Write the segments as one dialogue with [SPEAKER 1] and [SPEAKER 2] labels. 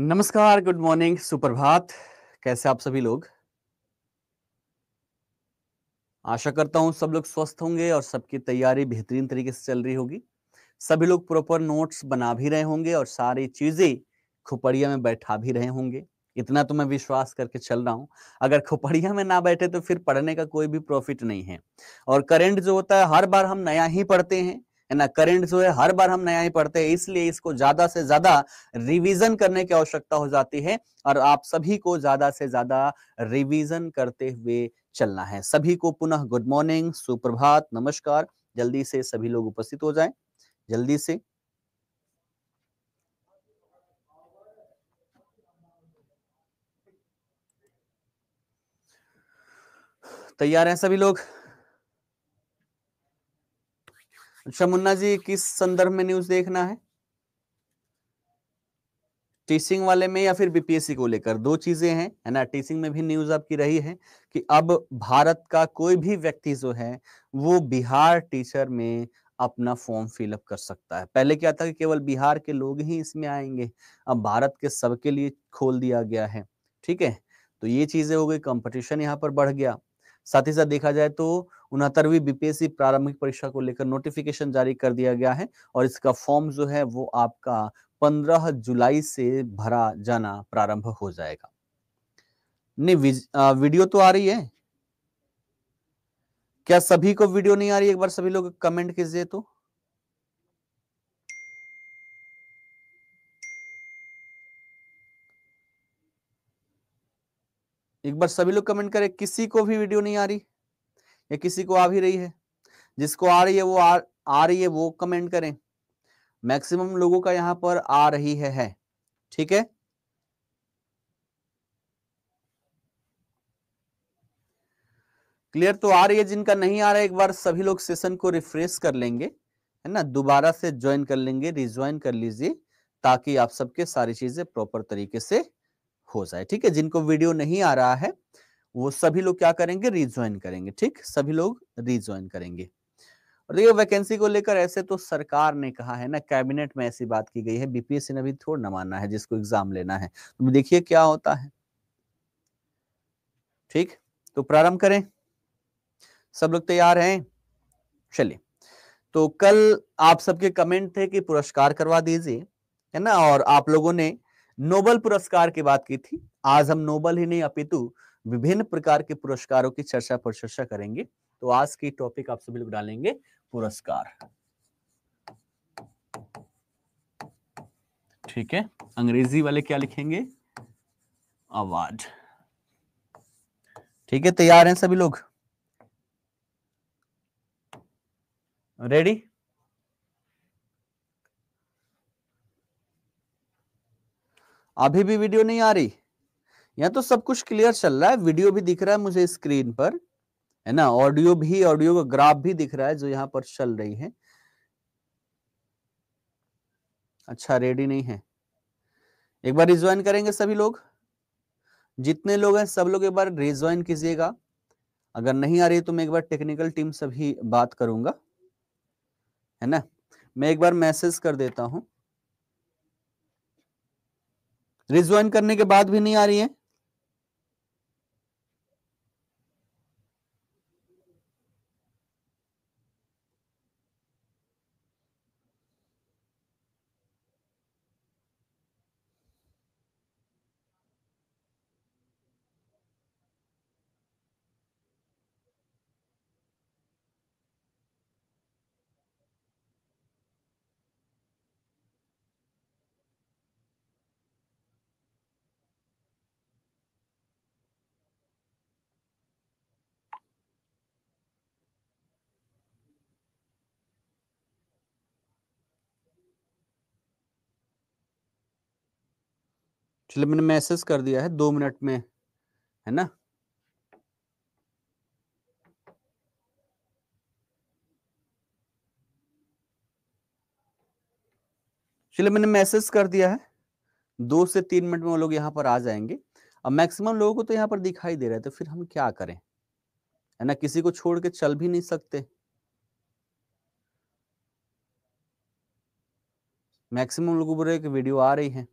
[SPEAKER 1] नमस्कार good morning सुप्रभात कैसे आप सभी लोग आशा करता हूं सब लोग स्वस्थ होंगे और सबकी तैयारी बेहतरीन तरीके से चल रही होगी सभी लोग प्रॉपर नोट्स बना भी रहे होंगे और सारी चीजें खुपड़िया में बैठा भी रहे होंगे इतना तो मैं विश्वास करके चल रहा हूं अगर खुपड़िया में ना बैठे तो फिर पढ़ने का कोई भी प्रॉफिट नहीं है और करेंट जो होता है हर बार हम नया ही पढ़ते हैं है ना करंट जो है हर बार हम नया ही पढ़ते हैं इसलिए इसको ज्यादा से ज्यादा रिवीजन करने की आवश्यकता हो जाती है और आप सभी को ज्यादा से ज्यादा रिवीजन करते हुए चलना है सभी को पुनः गुड मॉर्निंग सुप्रभात नमस्कार जल्दी से सभी लोग उपस्थित हो जाए जल्दी से तैयार हैं सभी लोग अच्छा मुन्ना जी किस संदर्भ में न्यूज देखना है टीचिंग वाले में या फिर बीपीएससी को लेकर दो चीजें हैं है ना टीसिंग में भी न्यूज आपकी रही है कि अब भारत का कोई भी व्यक्ति जो है वो बिहार टीचर में अपना फॉर्म फिलअप कर सकता है पहले क्या था कि केवल बिहार के लोग ही इसमें आएंगे अब भारत के सबके लिए खोल दिया गया है ठीक है तो ये चीजें हो गई कंपटीशन यहाँ पर बढ़ गया साथ ही साथ देखा जाए तो उनहत्तरवीं बीपीएससी प्रारंभिक परीक्षा को लेकर नोटिफिकेशन जारी कर दिया गया है और इसका फॉर्म जो है वो आपका 15 जुलाई से भरा जाना प्रारंभ हो जाएगा नहीं वीडियो तो आ रही है क्या सभी को वीडियो नहीं आ रही एक बार सभी लोग कमेंट कीजिए तो एक बार सभी लोग कमेंट करें किसी को भी वीडियो नहीं आ रही या किसी को आ भी रही है जिसको आ रही है वो आ, आ रही है वो कमेंट करें मैक्सिमम लोगों का यहां पर आ रही है, है ठीक है क्लियर तो आ रही है जिनका नहीं आ रहा है एक बार सभी लोग सेशन को रिफ्रेश कर लेंगे है ना दोबारा से ज्वाइन कर लेंगे रिज्वाइन कर लीजिए ताकि आप सबके सारी चीजें प्रॉपर तरीके से हो जाए ठीक है जिनको वीडियो नहीं आ रहा है वो सभी लोग क्या करेंगे रिज्वाइन करेंगे ठीक सभी लोग रिज्वाइन करेंगे और देखिए वैकेंसी को लेकर ऐसे तो सरकार ने कहा है ना कैबिनेट में ऐसी बात की गई है बीपीएससी ने भी थोड़ा ना मानना है जिसको एग्जाम लेना है तो देखिए क्या होता है ठीक तो प्रारंभ करें सब लोग तैयार हैं चलिए तो कल आप सबके कमेंट थे कि पुरस्कार करवा दीजिए है ना और आप लोगों ने नोबल पुरस्कार की बात की थी आज हम नोबल ही नहीं अपितु विभिन्न प्रकार के पुरस्कारों की चर्चा पर चर्चा करेंगे तो आज की टॉपिक आप सभी लोग डालेंगे पुरस्कार ठीक है अंग्रेजी वाले क्या लिखेंगे अवार्ड ठीक है तैयार हैं सभी लोग रेडी अभी भी वीडियो नहीं आ रही यहाँ तो सब कुछ क्लियर चल रहा है वीडियो भी दिख रहा है मुझे स्क्रीन पर है ना ऑडियो भी ऑडियो का ग्राफ भी दिख रहा है जो यहाँ पर चल रही है अच्छा रेडी नहीं है एक बार रिज्वाइन करेंगे सभी लोग जितने लोग हैं सब लोग एक बार रिज्वाइन कीजिएगा अगर नहीं आ रही तो मैं एक बार टेक्निकल टीम से भी बात करूंगा है ना मैं एक बार मैसेज कर देता हूं रिज्वाइन करने के बाद भी नहीं आ रही है चलिए मैंने मैसेज कर दिया है दो मिनट में है ना चलिए मैंने मैसेज कर दिया है दो से तीन मिनट में वो लोग यहाँ पर आ जाएंगे अब मैक्सिमम लोगों को तो यहाँ पर दिखाई दे रहा है तो फिर हम क्या करें है ना किसी को छोड़ के चल भी नहीं सकते मैक्सिमम लोग बोल रहे वीडियो आ रही है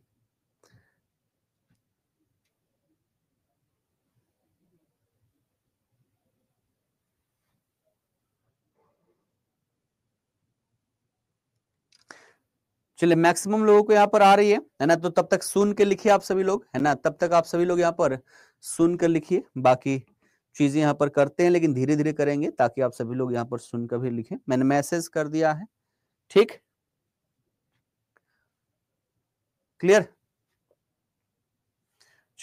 [SPEAKER 1] चलिए मैक्सिमम लोगों को यहाँ पर आ रही है है ना तो तब तक सुन के लिखिए आप सभी लोग है ना तब तक आप सभी लोग यहाँ पर सुन कर लिखिए बाकी चीजें यहाँ पर करते हैं लेकिन धीरे धीरे करेंगे ताकि आप सभी लोग यहाँ पर सुनकर भी लिखें मैंने मैसेज कर दिया है ठीक क्लियर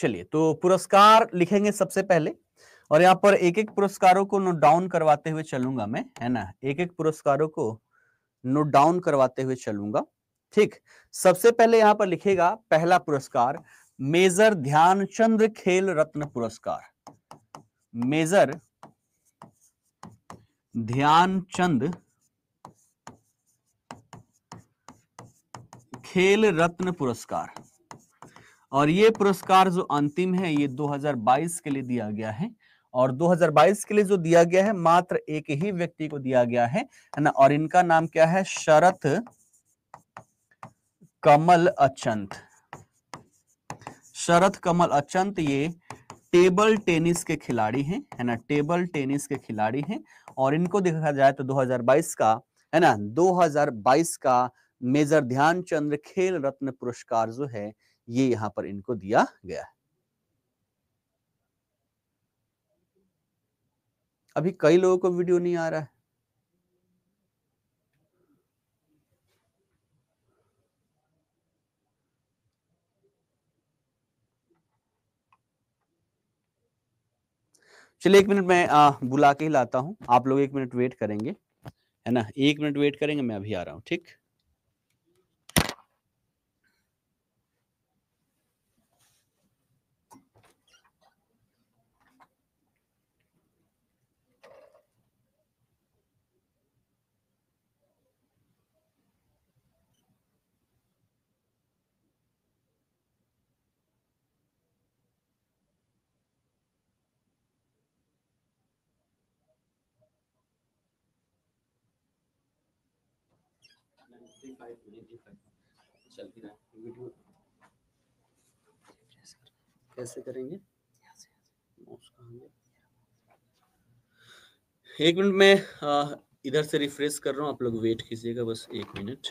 [SPEAKER 1] चलिए तो पुरस्कार लिखेंगे सबसे पहले और यहाँ पर एक एक पुरस्कारों को नोट डाउन करवाते हुए चलूंगा मैं है ना एक एक पुरस्कारों को नोट डाउन करवाते हुए चलूंगा ठीक सबसे पहले यहां पर लिखेगा पहला पुरस्कार मेजर ध्यानचंद खेल रत्न पुरस्कार मेजर ध्यानचंद खेल रत्न पुरस्कार और ये पुरस्कार जो अंतिम है ये 2022 के लिए दिया गया है और 2022 के लिए जो दिया गया है मात्र एक ही व्यक्ति को दिया गया है ना और इनका नाम क्या है शरत कमल अचंत शरद कमल अचंत ये टेबल टेनिस के खिलाड़ी हैं है ना टेबल टेनिस के खिलाड़ी हैं और इनको देखा जाए तो 2022 का है ना 2022 का मेजर ध्यानचंद्र खेल रत्न पुरस्कार जो है ये यहां पर इनको दिया गया है अभी कई लोगों को वीडियो नहीं आ रहा है चलिए एक मिनट मैं आ, बुला के ही लाता हूँ आप लोग एक मिनट वेट करेंगे है ना एक मिनट वेट करेंगे मैं अभी आ रहा हूँ ठीक कैसे करेंगे एक मिनट में इधर से रिफ्रेश कर रहा हूँ आप लोग वेट कीजिएगा बस एक मिनट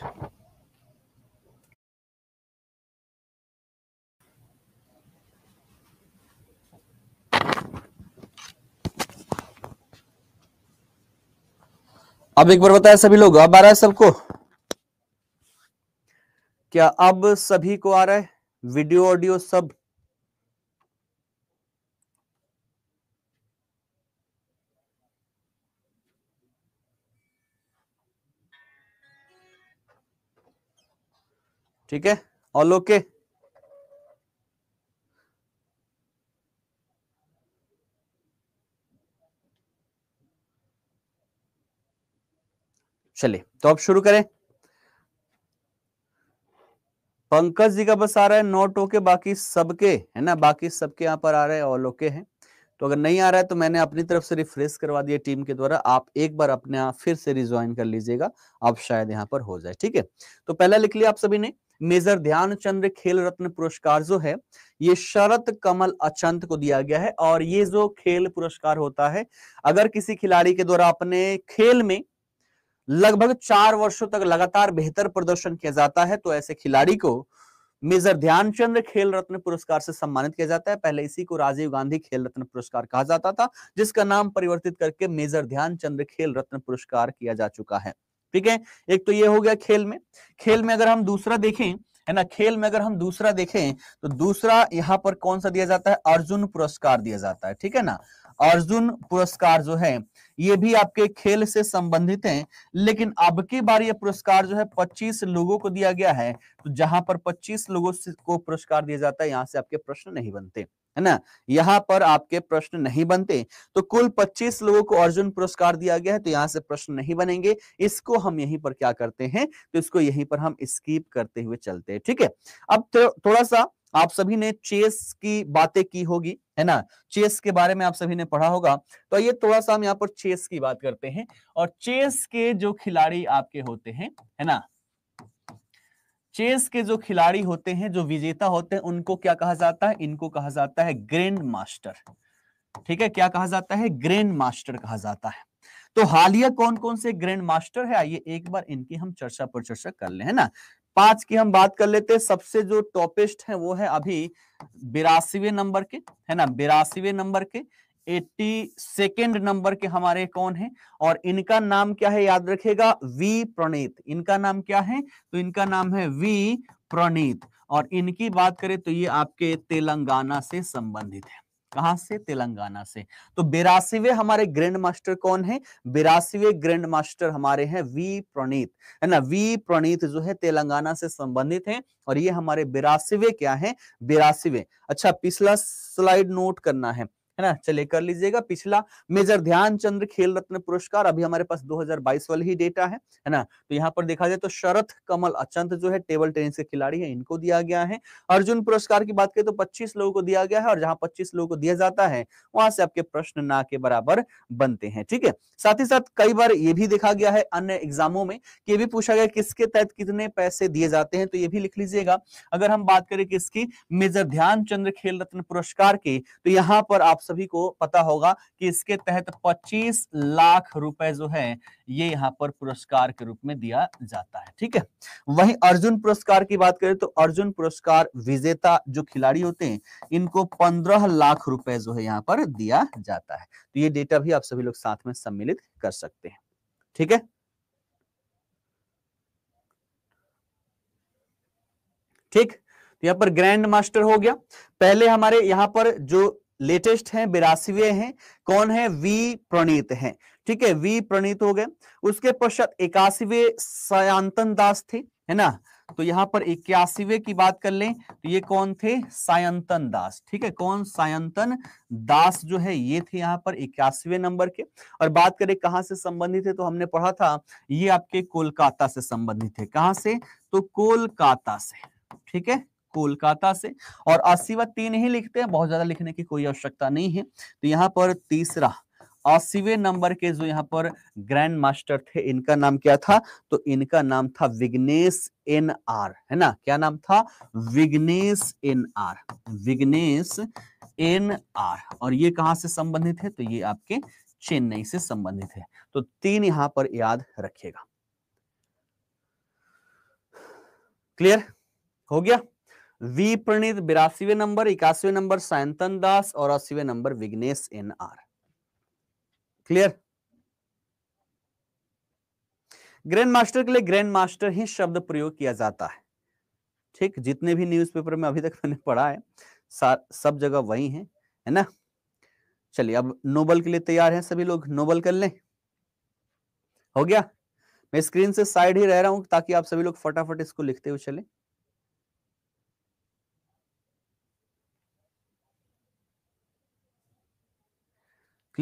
[SPEAKER 1] अब एक बार बताया सभी लोग अब आ रहा है सबको क्या अब सभी को आ रहा है वीडियो ऑडियो सब ठीक है ऑल ओके चलिए तो अब शुरू करें पंकज जी का बस आ रहा है नोट ओके बाकी सबके है ना बाकी सबके यहाँ पर आ रहे हैं ऑल ओके हैं तो अगर नहीं आ रहा है तो मैंने अपनी तरफ से रिफ्रेश करवा दिया टीम के द्वारा आप एक बार अपने आप फिर से रिज्वाइन कर लीजिएगा आप शायद यहाँ पर हो जाए ठीक है तो पहला लिख लिया आप सभी ने मेजर ध्यानचंद्र खेल रत्न पुरस्कार जो है ये शरत कमल अचंत को दिया गया है और ये जो खेल पुरस्कार होता है अगर किसी खिलाड़ी के द्वारा अपने खेल में लगभग चार वर्षों तक लगातार बेहतर प्रदर्शन किया जाता है तो ऐसे खिलाड़ी को मेजर ध्यानचंद खेल रत्न पुरस्कार से सम्मानित किया जाता है पहले इसी को राजीव गांधी खेल रत्न पुरस्कार कहा जाता था जिसका नाम परिवर्तित करके मेजर ध्यानचंद खेल रत्न पुरस्कार किया जा चुका है ठीक है एक तो ये हो गया खेल में खेल में अगर हम दूसरा देखें है ना खेल में अगर हम दूसरा देखें तो दूसरा यहाँ पर कौन सा दिया जाता है अर्जुन पुरस्कार दिया जाता है ठीक है ना अर्जुन पुरस्कार जो है ये भी आपके खेल से संबंधित हैं लेकिन अब की बार ये पुरस्कार जो है 25 लोगों को दिया गया है तो जहां पर 25 लोगों को पुरस्कार दिया जाता है यहाँ से आपके प्रश्न नहीं बनते है ना यहाँ पर आपके प्रश्न नहीं बनते तो कुल 25 लोगों को अर्जुन पुरस्कार दिया गया है तो यहाँ से प्रश्न नहीं बनेंगे इसको हम यहीं पर क्या करते हैं तो इसको यहीं पर हम स्कीप करते हुए चलते हैं ठीक है अब थोड़ा सा आप सभी ने चेस की बातें की होगी है ना चेस के बारे में आप सभी ने पढ़ा होगा तो ये थोड़ा सा हम यहाँ पर चेस की बात करते हैं और चेस के जो खिलाड़ी आपके होते हैं है ना चेस के जो खिलाड़ी होते हैं जो विजेता होते हैं उनको क्या कहा जाता है इनको कहा जाता है ग्रैंड मास्टर ठीक है क्या कहा जाता है ग्रैंड मास्टर कहा जाता है तो हालिया कौन कौन से ग्रैंड मास्टर है आइए एक बार इनकी हम चर्चा पर चर्चा कर ले है ना पांच की हम बात कर लेते हैं सबसे जो टॉपेस्ट है वो है अभी बिरासीवे नंबर के है ना बिरासीवे नंबर के एट्टी सेकेंड नंबर के हमारे कौन है और इनका नाम क्या है याद रखेगा वी प्रणीत इनका नाम क्या है तो इनका नाम है वी प्रणीत और इनकी बात करें तो ये आपके तेलंगाना से संबंधित है कहा से तेलंगाना से तो बिरासीवे हमारे ग्रैंड मास्टर कौन है बिरासीवे ग्रैंड मास्टर हमारे हैं वी प्रणीत है ना वी प्रणीत जो है तेलंगाना से संबंधित हैं और ये हमारे बिरासीवे क्या है बिरासीवे अच्छा पिछला स्लाइड नोट करना है है ना चलिए कर लीजिएगा पिछला मेजर ध्यानचंद्र खेल रत्न पुरस्कार अभी हमारे पास 2022 वाला ही डेटा है है ना तो यहाँ पर देखा जाए तो शरत कमल अचंत जो है टेबल टेनिस के खिलाड़ी है इनको दिया गया है अर्जुन पुरस्कार की बात करें तो पच्चीस लोगों को दिया गया है और जहां पच्चीस लोगों को दिया जाता है वहां से आपके प्रश्न ना के बराबर बनते हैं ठीक है साथ ही साथ कई बार ये भी देखा गया है अन्य एग्जामों में ये भी पूछा गया किसके तहत कितने पैसे दिए जाते हैं तो ये भी लिख लीजिएगा अगर हम बात करें किसकी मेजर ध्यानचंद्र खेल रत्न पुरस्कार की तो यहाँ पर आप सभी को पता होगा कि इसके तहत 25 लाख रुपए जो है ये यहाँ पर पुरस्कार के रूप में दिया जाता है ठीक है वहीं अर्जुन पुरस्कार की बात करें तो अर्जुन पुरस्कार विजेता जो खिलाड़ी होते हैं इनको पंद्रह लाख रुपए जो है यहाँ पर दिया जाता है तो ये डेटा भी आप सभी लोग साथ में सम्मिलित कर सकते हैं ठीक है ठीक तो यहाँ पर ग्रैंड मास्टर हो गया पहले हमारे यहाँ पर जो लेटेस्ट हैं बिरासीवे हैं कौन है वी प्रणीत हैं ठीक है वी प्रणीत हो गए उसके पश्चात इक्यासीवे सयांतन दास थे है ना तो यहाँ पर इक्यासीवे की बात कर लें तो ये कौन थे सायंतन दास ठीक है कौन सायंतन दास जो है ये थे यहाँ पर इक्यासीवे नंबर के और बात करें कहाँ से संबंधित है तो हमने पढ़ा था ये आपके कोलकाता से संबंधित है कहाँ से तो कोलकाता से ठीक है कोलकाता से और व तीन ही लिखते हैं बहुत ज्यादा लिखने की कोई आवश्यकता नहीं है तो यहाँ पर तीसरा अस्सीवे नंबर के जो यहाँ पर ग्रैंड मास्टर थे इनका नाम क्या था तो इनका नाम था विग्नेश एन आर है ना क्या नाम था Vignesh N R Vignesh N R और ये कहां से संबंधित है तो ये आपके चेन्नई से संबंधित है तो तीन यहां पर याद रखिएगा क्लियर हो गया वी प्रणीत बिरासीवे नंबर इक्यासीवे नंबर सायंतन दास और अस्सीवे number Vignesh N R clear grandmaster के लिए ग्रैंड मास्टर ही शब्द प्रयोग किया जाता है ठीक जितने भी न्यूज़पेपर में अभी तक मैंने पढ़ा है सब जगह वही है है ना चलिए अब नोबल के लिए तैयार हैं सभी लोग नोबल कर लें हो गया मैं स्क्रीन से साइड ही रह रहा हूं ताकि आप सभी लोग फटाफट इसको लिखते हुए चले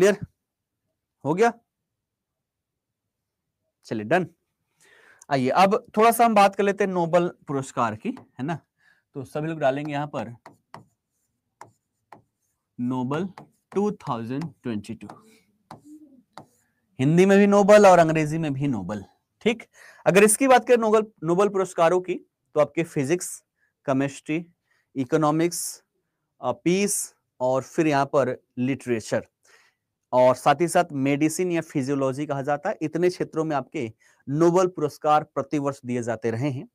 [SPEAKER 1] क्लियर हो गया चलिए डन आइए अब थोड़ा सा हम बात कर लेते हैं नोबल पुरस्कार की है ना तो सभी लोग डालेंगे यहां पर नोबल 2022 हिंदी में भी नोबल और अंग्रेजी में भी नोबल ठीक अगर इसकी बात करें नोबल नोबल पुरस्कारों की तो आपके फिजिक्स केमिस्ट्री इकोनॉमिक्स पीस और फिर यहां पर लिटरेचर और साथ ही साथ मेडिसिन या फिजियोलॉजी कहा जाता है इतने क्षेत्रों में आपके नोबल पुरस्कार प्रतिवर्ष दिए जाते रहे हैं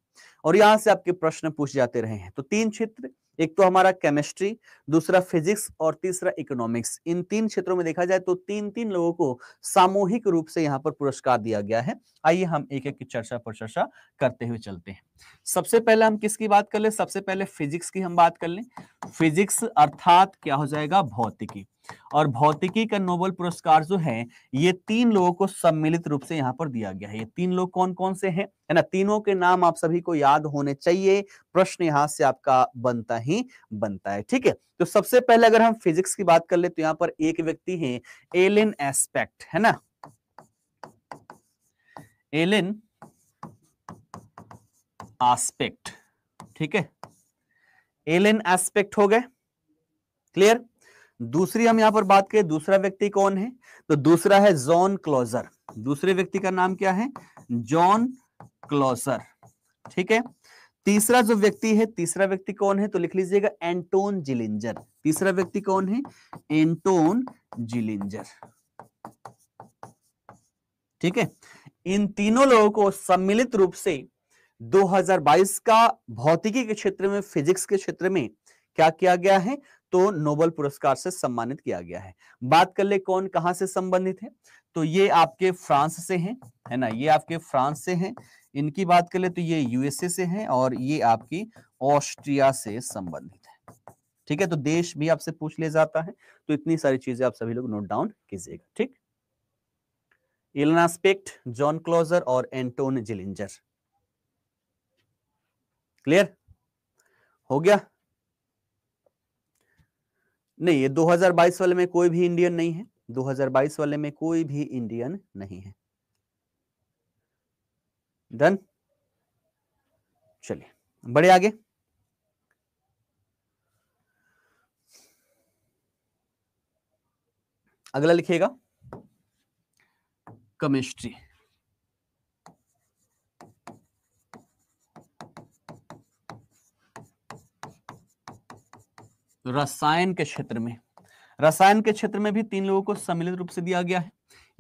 [SPEAKER 1] और यहां से आपके प्रश्न पूछ जाते रहे हैं तो तीन क्षेत्र एक तो हमारा केमिस्ट्री दूसरा फिजिक्स और तीसरा इकोनॉमिक्स इन तीन क्षेत्रों में देखा जाए तो तीन तीन लोगों को सामूहिक रूप से यहाँ पर पुरस्कार दिया गया है आइए हम एक एक की चर्चा पर चर्चा करते हुए चलते हैं सबसे पहले हम किसकी बात कर ले सबसे पहले फिजिक्स की हम बात कर ले फिजिक्स अर्थात क्या हो जाएगा भौतिकी और भौतिकी का नोबल पुरस्कार जो है ये तीन लोगों को सम्मिलित रूप से यहाँ पर दिया गया है ये तीन लोग कौन कौन से हैं है ना तीनों के नाम आप सभी को याद होने चाहिए प्रश्न यहाँ से आपका बनता ही बनता है ठीक है तो सबसे पहले अगर हम फिजिक्स की बात कर ले तो यहाँ पर एक व्यक्ति है एलिन एस्पेक्ट है ना एलिन एस्पेक्ट ठीक है एलिन एस्पेक्ट हो गए क्लियर दूसरी हम यहां पर बात करें दूसरा व्यक्ति कौन है तो दूसरा है जॉन क्लोजर दूसरे व्यक्ति का नाम क्या है जॉन क्लोजर ठीक है तीसरा जो व्यक्ति है तीसरा व्यक्ति कौन है तो लिख लीजिएगा एंटोन जिलिंजर तीसरा व्यक्ति कौन है एंटोन जिलिंजर ठीक है इन तीनों लोगों को सम्मिलित रूप से 2022 का भौतिकी के क्षेत्र में फिजिक्स के क्षेत्र में क्या किया गया है तो नोबल पुरस्कार से सम्मानित किया गया है बात कर ले कौन कहा से संबंधित है तो ये आपके फ्रांस से हैं है ना ये आपके फ्रांस से हैं इनकी बात कर ले तो ये यूएसए से हैं और ये आपकी ऑस्ट्रिया से संबंधित है ठीक है तो देश भी आपसे पूछ ले जाता है तो इतनी सारी चीजें आप सभी लोग नोट डाउन कीजिएगा ठीक इलनास्पेक्ट जॉन क्लोजर और एंटोन जिलिंजर क्लियर हो गया नहीं ये 2022 वाले में कोई भी इंडियन नहीं है 2022 वाले में कोई भी इंडियन नहीं है डन चलिए बड़े आगे अगला लिखिएगा केमिस्ट्री रसायन के क्षेत्र में रसायन के क्षेत्र में भी तीन लोगों को सम्मिलित रूप से दिया गया है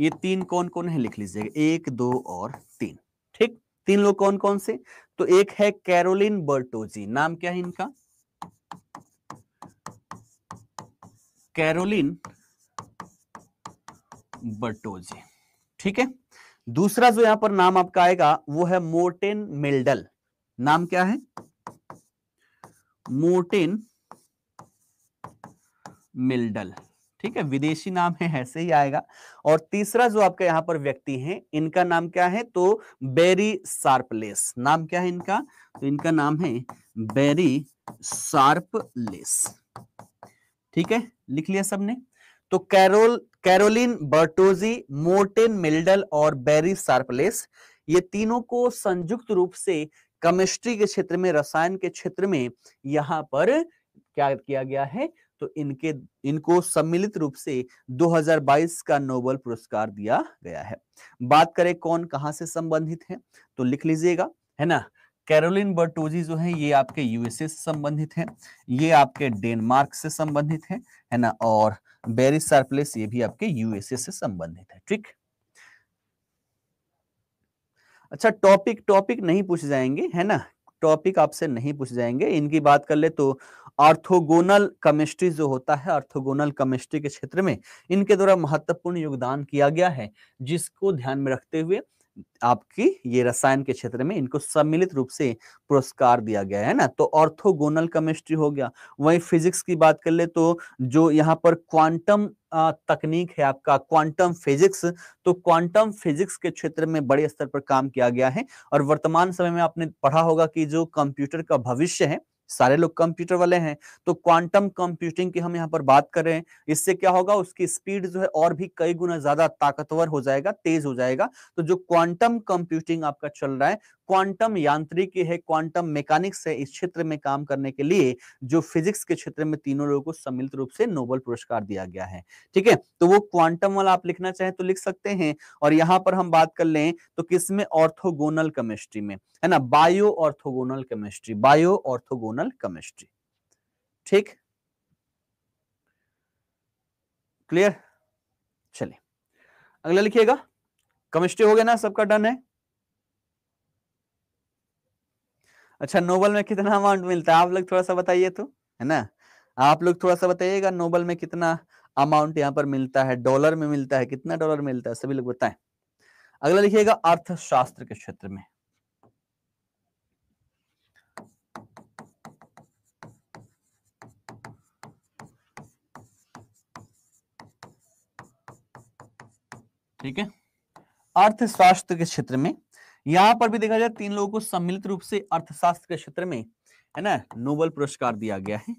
[SPEAKER 1] ये तीन कौन कौन है लिख लीजिएगा एक दो और तीन ठीक तीन लोग कौन कौन से तो एक है कैरोलिन बर्टोजी नाम क्या है इनका कैरोलिन बर्टोजी ठीक है दूसरा जो यहां पर नाम आपका आएगा वो है मोर्टेन मिल्डल नाम क्या है मोर्टेन मिल्डल ठीक है विदेशी नाम है ऐसे ही आएगा और तीसरा जो आपका यहाँ पर व्यक्ति है इनका नाम क्या है तो बेरी सार्पलेस नाम क्या है इनका तो इनका नाम है बेरी सार्पलेस ठीक है लिख लिया सबने तो Carol Carolyn Bertozzi Morten Meldal और बेरी सार्पलेस ये तीनों को संयुक्त रूप से केमिस्ट्री के क्षेत्र में रसायन के क्षेत्र में यहां पर क्या किया गया है तो इनके इनको सम्मिलित रूप से 2022 का नोबल पुरस्कार दिया गया है बात करें कौन कहां से संबंधित है तो लिख लीजिएगा है ना कैरोलिन बर्टोजी जो है ये आपके यूएसए से संबंधित है ये आपके डेनमार्क से संबंधित है है ना और बेरी सरप्लेस ये भी आपके यूएसए से संबंधित है ठीक अच्छा टॉपिक टॉपिक नहीं पूछ जाएंगे है ना टॉपिक आपसे नहीं पूछ जाएंगे इनकी बात कर ले तो ऑर्थोगोनल केमिस्ट्री जो होता है ऑर्थोगोनल केमिस्ट्री के क्षेत्र में इनके द्वारा महत्वपूर्ण योगदान किया गया है जिसको ध्यान में रखते हुए आपकी ये रसायन के क्षेत्र में इनको सम्मिलित रूप से पुरस्कार दिया गया है ना तो ऑर्थोगोनल केमिस्ट्री हो गया वही फिजिक्स की बात कर ले तो जो यहाँ पर क्वांटम तकनीक है आपका क्वांटम फिजिक्स तो क्वांटम फिजिक्स के क्षेत्र में बड़े स्तर पर काम किया गया है और वर्तमान समय में आपने पढ़ा होगा कि जो कंप्यूटर का भविष्य है सारे लोग कंप्यूटर वाले हैं तो क्वांटम कंप्यूटिंग की हम यहाँ पर बात कर रहे हैं इससे क्या होगा उसकी स्पीड जो है और भी कई गुना ज्यादा ताकतवर हो जाएगा तेज हो जाएगा तो जो क्वांटम कंप्यूटिंग आपका चल रहा है क्वांटम यांत्रिकी है क्वांटम मैकेनिक्स है इस क्षेत्र में काम करने के लिए जो फिजिक्स के क्षेत्र में तीनों लोगों को सम्मिलित रूप से नोबल पुरस्कार दिया गया है ठीक है तो वो क्वांटम वाला आप लिखना चाहें तो लिख सकते हैं और यहाँ पर हम बात कर लें तो किसमें ऑर्थोगोनल केमिस्ट्री में है ना bioorthogonal chemistry bioorthogonal chemistry ठीक क्लियर चलिए अगला लिखिएगा केमिस्ट्री हो गया ना सबका डन है अच्छा नोबल में कितना अमाउंट मिलता है आप लोग थोड़ा सा बताइए तो है ना आप लोग थोड़ा सा बताइएगा नोबल में कितना अमाउंट यहाँ पर मिलता है डॉलर में मिलता है कितना डॉलर मिलता है सभी लोग बताएं अगला लिखिएगा अर्थशास्त्र के क्षेत्र में ठीक है अर्थशास्त्र के क्षेत्र में यहां पर भी देखा जाए तीन लोगों को सम्मिलित रूप से अर्थशास्त्र के क्षेत्र में है ना नोबल पुरस्कार दिया गया है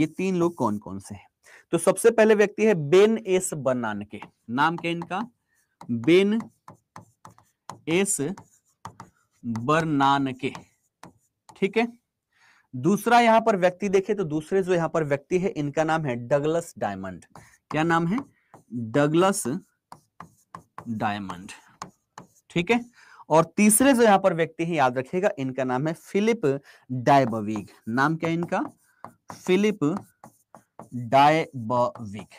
[SPEAKER 1] ये तीन लोग कौन कौन से हैं तो सबसे पहले व्यक्ति है बेन एस बनान के नाम क्या इनका बेन एस बरनान के ठीक है दूसरा यहां पर व्यक्ति देखे तो दूसरे जो यहां पर व्यक्ति है इनका नाम है डगलस डायमंड क्या नाम है डगलस डायमंड ठीक है और तीसरे जो यहाँ पर व्यक्ति है याद रखिएगा इनका नाम है फिलिप डायबविग नाम क्या है इनका फिलिप डायबिक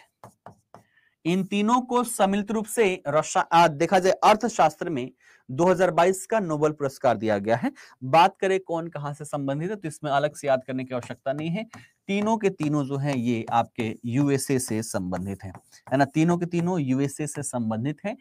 [SPEAKER 1] इन तीनों को सम्मिलित रूप से देखा जाए अर्थशास्त्र में 2022 का नोबेल पुरस्कार दिया गया है बात करें कौन कहां से संबंधित है तो इसमें अलग से याद करने की आवश्यकता नहीं है तीनों के तीनों जो हैं ये आपके यूएसए से संबंधित हैं है ना तीनों के तीनों यूएसए से संबंधित हैं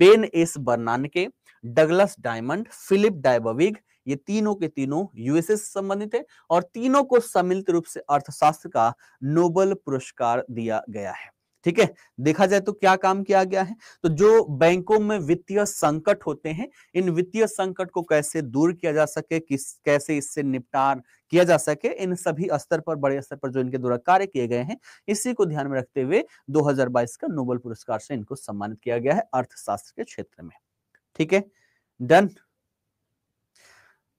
[SPEAKER 1] बेन एस बर्नान के डगलस डायमंड फिलिप डायबविग ये तीनों के तीनों यूएसए से संबंधित है और तीनों को सम्मिलित रूप से अर्थशास्त्र का नोबल पुरस्कार दिया गया है ठीक है देखा जाए तो क्या काम किया गया है तो जो बैंकों में वित्तीय संकट होते हैं इन वित्तीय संकट को कैसे दूर किया जा सके किस कैसे इससे निपटार किया जा सके इन सभी स्तर पर बड़े स्तर पर जो इनके द्वारा कार्य किए गए हैं इसी को ध्यान में रखते हुए 2022 का नोबल पुरस्कार से इनको सम्मानित किया गया है अर्थशास्त्र के क्षेत्र में ठीक है डन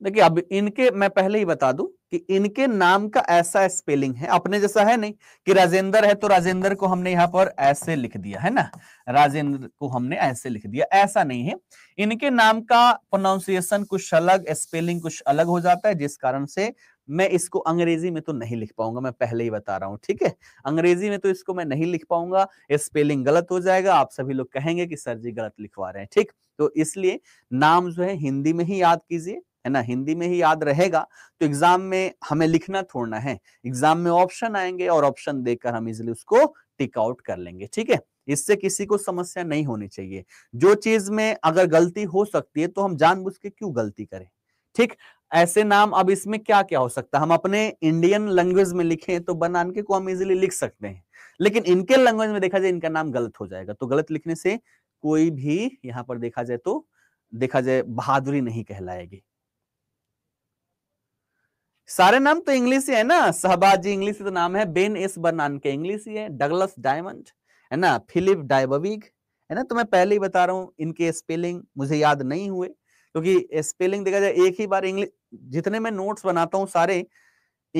[SPEAKER 1] देखिए अब इनके मैं पहले ही बता दूं कि इनके नाम का ऐसा स्पेलिंग है अपने जैसा है नहीं कि राजेंद्र है तो राजेंद्र को हमने यहाँ पर ऐसे लिख दिया है ना राजेंद्र को हमने ऐसे लिख दिया ऐसा नहीं है इनके नाम का प्रोनाउंसिएशन कुछ अलग स्पेलिंग कुछ अलग हो जाता है जिस कारण से मैं इसको अंग्रेजी में तो नहीं लिख पाऊंगा मैं पहले ही बता रहा हूँ ठीक है अंग्रेजी में तो इसको मैं नहीं लिख पाऊंगा स्पेलिंग गलत हो जाएगा आप सभी लोग कहेंगे कि सर जी गलत लिखवा रहे हैं ठीक तो इसलिए नाम जो है हिंदी में ही याद कीजिए है ना हिंदी में ही याद रहेगा तो एग्जाम में हमें लिखना थोड़ना है एग्जाम में ऑप्शन आएंगे और ऑप्शन देकर हम इजिली उसको टिक आउट कर लेंगे ठीक है इससे किसी को समस्या नहीं होनी चाहिए जो चीज में अगर गलती हो सकती है तो हम जानबूझ के क्यों गलती करें ठीक ऐसे नाम अब इसमें क्या क्या हो सकता है हम अपने इंडियन लैंग्वेज में लिखे तो बनान के को हम इजिली लिख सकते हैं लेकिन इनके लैंग्वेज में देखा जाए इनका नाम गलत हो जाएगा तो गलत लिखने से कोई भी यहाँ पर देखा जाए तो देखा जाए बहादुरी नहीं कहलाएगी सारे नाम तो इंग्लिश ही है ना सहबाजी इंग्लिश तो नाम है बेन एस बर्नान के इंग्लिश ही है डगलस डायमंड है ना फिलिप डायबविग है ना तो मैं पहले ही बता रहा हूँ इनके स्पेलिंग मुझे याद नहीं हुए क्योंकि स्पेलिंग देखा जाए एक ही बार इंग्लिश जितने मैं नोट्स बनाता हूँ सारे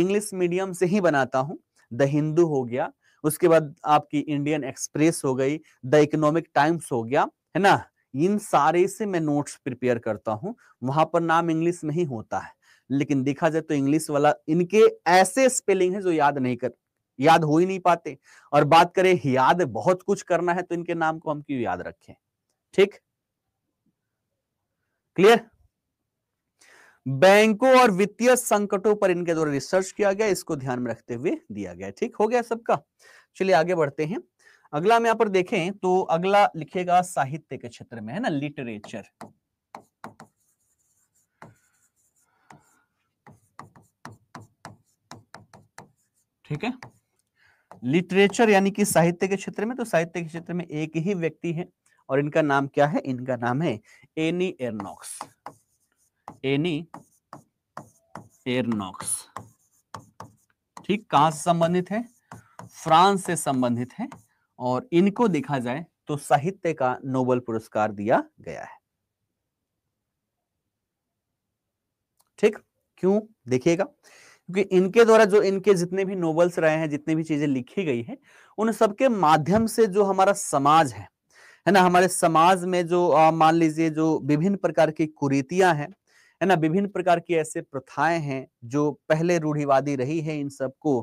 [SPEAKER 1] इंग्लिश मीडियम से ही बनाता हूँ द हिंदू हो गया उसके बाद आपकी इंडियन एक्सप्रेस हो गई द इकोनॉमिक टाइम्स हो गया है ना इन सारे से मैं नोट्स प्रिपेयर करता हूँ वहां पर नाम इंग्लिश में ही होता है लेकिन देखा जाए तो इंग्लिश वाला इनके ऐसे स्पेलिंग है जो याद नहीं कर याद हो ही नहीं पाते और बात करें याद बहुत कुछ करना है तो इनके नाम को हम क्यों याद रखें ठीक क्लियर बैंकों और वित्तीय संकटों पर इनके द्वारा रिसर्च किया गया इसको ध्यान में रखते हुए दिया गया ठीक हो गया सबका चलिए आगे बढ़ते हैं अगला हम यहां पर देखें तो अगला लिखेगा साहित्य के क्षेत्र में है ना लिटरेचर ठीक है लिटरेचर यानी कि साहित्य के क्षेत्र में तो साहित्य के क्षेत्र में एक ही व्यक्ति है और इनका नाम क्या है इनका नाम है एनी एरनॉक्स एनी एरनॉक्स ठीक कहां से संबंधित है फ्रांस से संबंधित है और इनको देखा जाए तो साहित्य का नोबल पुरस्कार दिया गया है ठीक क्यों देखिएगा क्योंकि इनके द्वारा जो इनके जितने भी नोवेल्स रहे हैं जितनी भी चीजें लिखी गई हैं उन सबके माध्यम से जो हमारा समाज है है ना हमारे समाज में जो मान लीजिए जो विभिन्न प्रकार की कुरीतियां हैं है ना विभिन्न प्रकार की ऐसे प्रथाएं हैं जो पहले रूढ़िवादी रही है इन सबको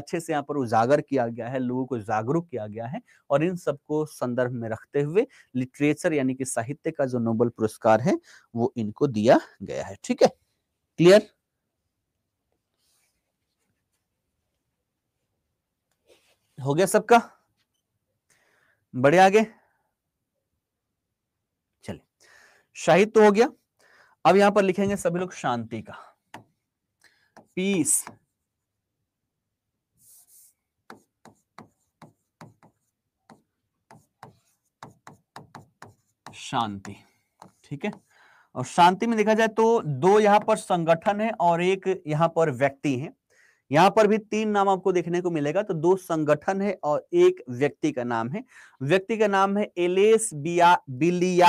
[SPEAKER 1] अच्छे से यहाँ पर उजागर किया गया है लोगों को जागरूक किया गया है और इन सबको संदर्भ में रखते हुए लिटरेचर यानी कि साहित्य का जो नोबल पुरस्कार है वो इनको दिया गया है ठीक है क्लियर हो गया सबका बड़े आगे चले शाहिद तो हो गया अब यहां पर लिखेंगे सभी लोग शांति का पीस शांति ठीक है और शांति में देखा जाए तो दो यहां पर संगठन है और एक यहां पर व्यक्ति है यहाँ पर भी तीन नाम आपको देखने को मिलेगा तो दो संगठन है और एक व्यक्ति का नाम है व्यक्ति का नाम है एलेस बिया बिलिया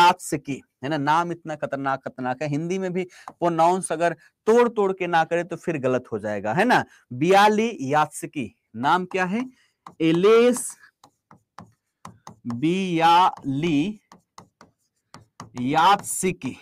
[SPEAKER 1] है ना नाम इतना खतरनाक खतरनाक है हिंदी में भी प्रोनाउंस अगर तोड़ तोड़ के ना करे तो फिर गलत हो जाएगा है ना बियाली यात्सकी नाम क्या है एलेस बियाली यात्सिकी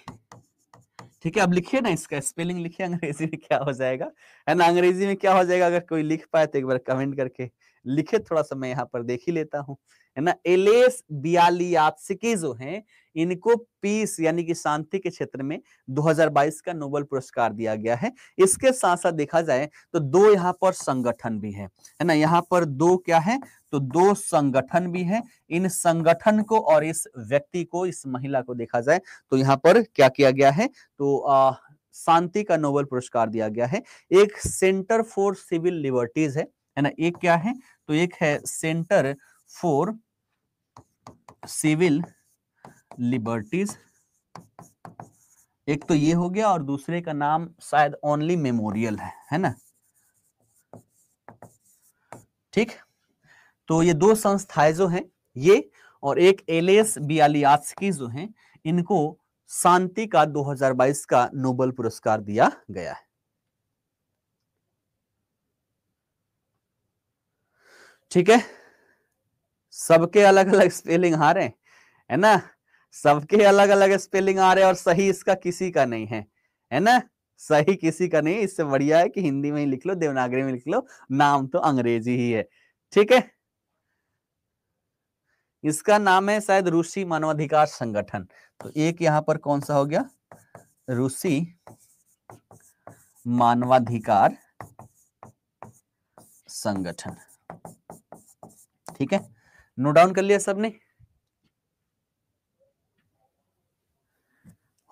[SPEAKER 1] ठीक है अब लिखिए ना इसका स्पेलिंग लिखिए अंग्रेजी में क्या हो जाएगा है ना अंग्रेजी में क्या हो जाएगा अगर कोई लिख पाए तो एक बार कमेंट करके लिखे थोड़ा सा मैं यहाँ पर देख ही लेता हूँ है ना एलेस बियालियात्सिकी जो है इनको पीस यानी कि शांति के क्षेत्र में 2022 का नोबल पुरस्कार दिया गया है इसके साथ साथ देखा जाए तो दो यहाँ पर संगठन भी है है ना यहाँ पर दो क्या है तो दो संगठन भी है इन संगठन को और इस व्यक्ति को इस महिला को देखा जाए तो यहाँ पर क्या किया गया है तो आ, शांति का नोबल पुरस्कार दिया गया है एक सेंटर फॉर सिविल लिबर्टीज है है ना एक क्या है तो एक है सेंटर फॉर सिविल लिबर्टीज एक तो ये हो गया और दूसरे का नाम शायद ओनली मेमोरियल है है ना ठीक तो ये दो संस्थाएं जो हैं ये और एक एल एस की जो हैं इनको शांति का 2022 का नोबेल पुरस्कार दिया गया है ठीक है सबके अलग अलग स्पेलिंग हारे है ना सबके अलग अलग स्पेलिंग आ रहे हैं और सही इसका किसी का नहीं है है ना सही किसी का नहीं इससे बढ़िया है कि हिंदी में ही लिख लो देवनागरी में लिख लो नाम तो अंग्रेजी ही है ठीक है इसका नाम है शायद रूसी मानवाधिकार संगठन तो एक यहां पर कौन सा हो गया रूसी मानवाधिकार संगठन ठीक है नोट डाउन कर लिया सबने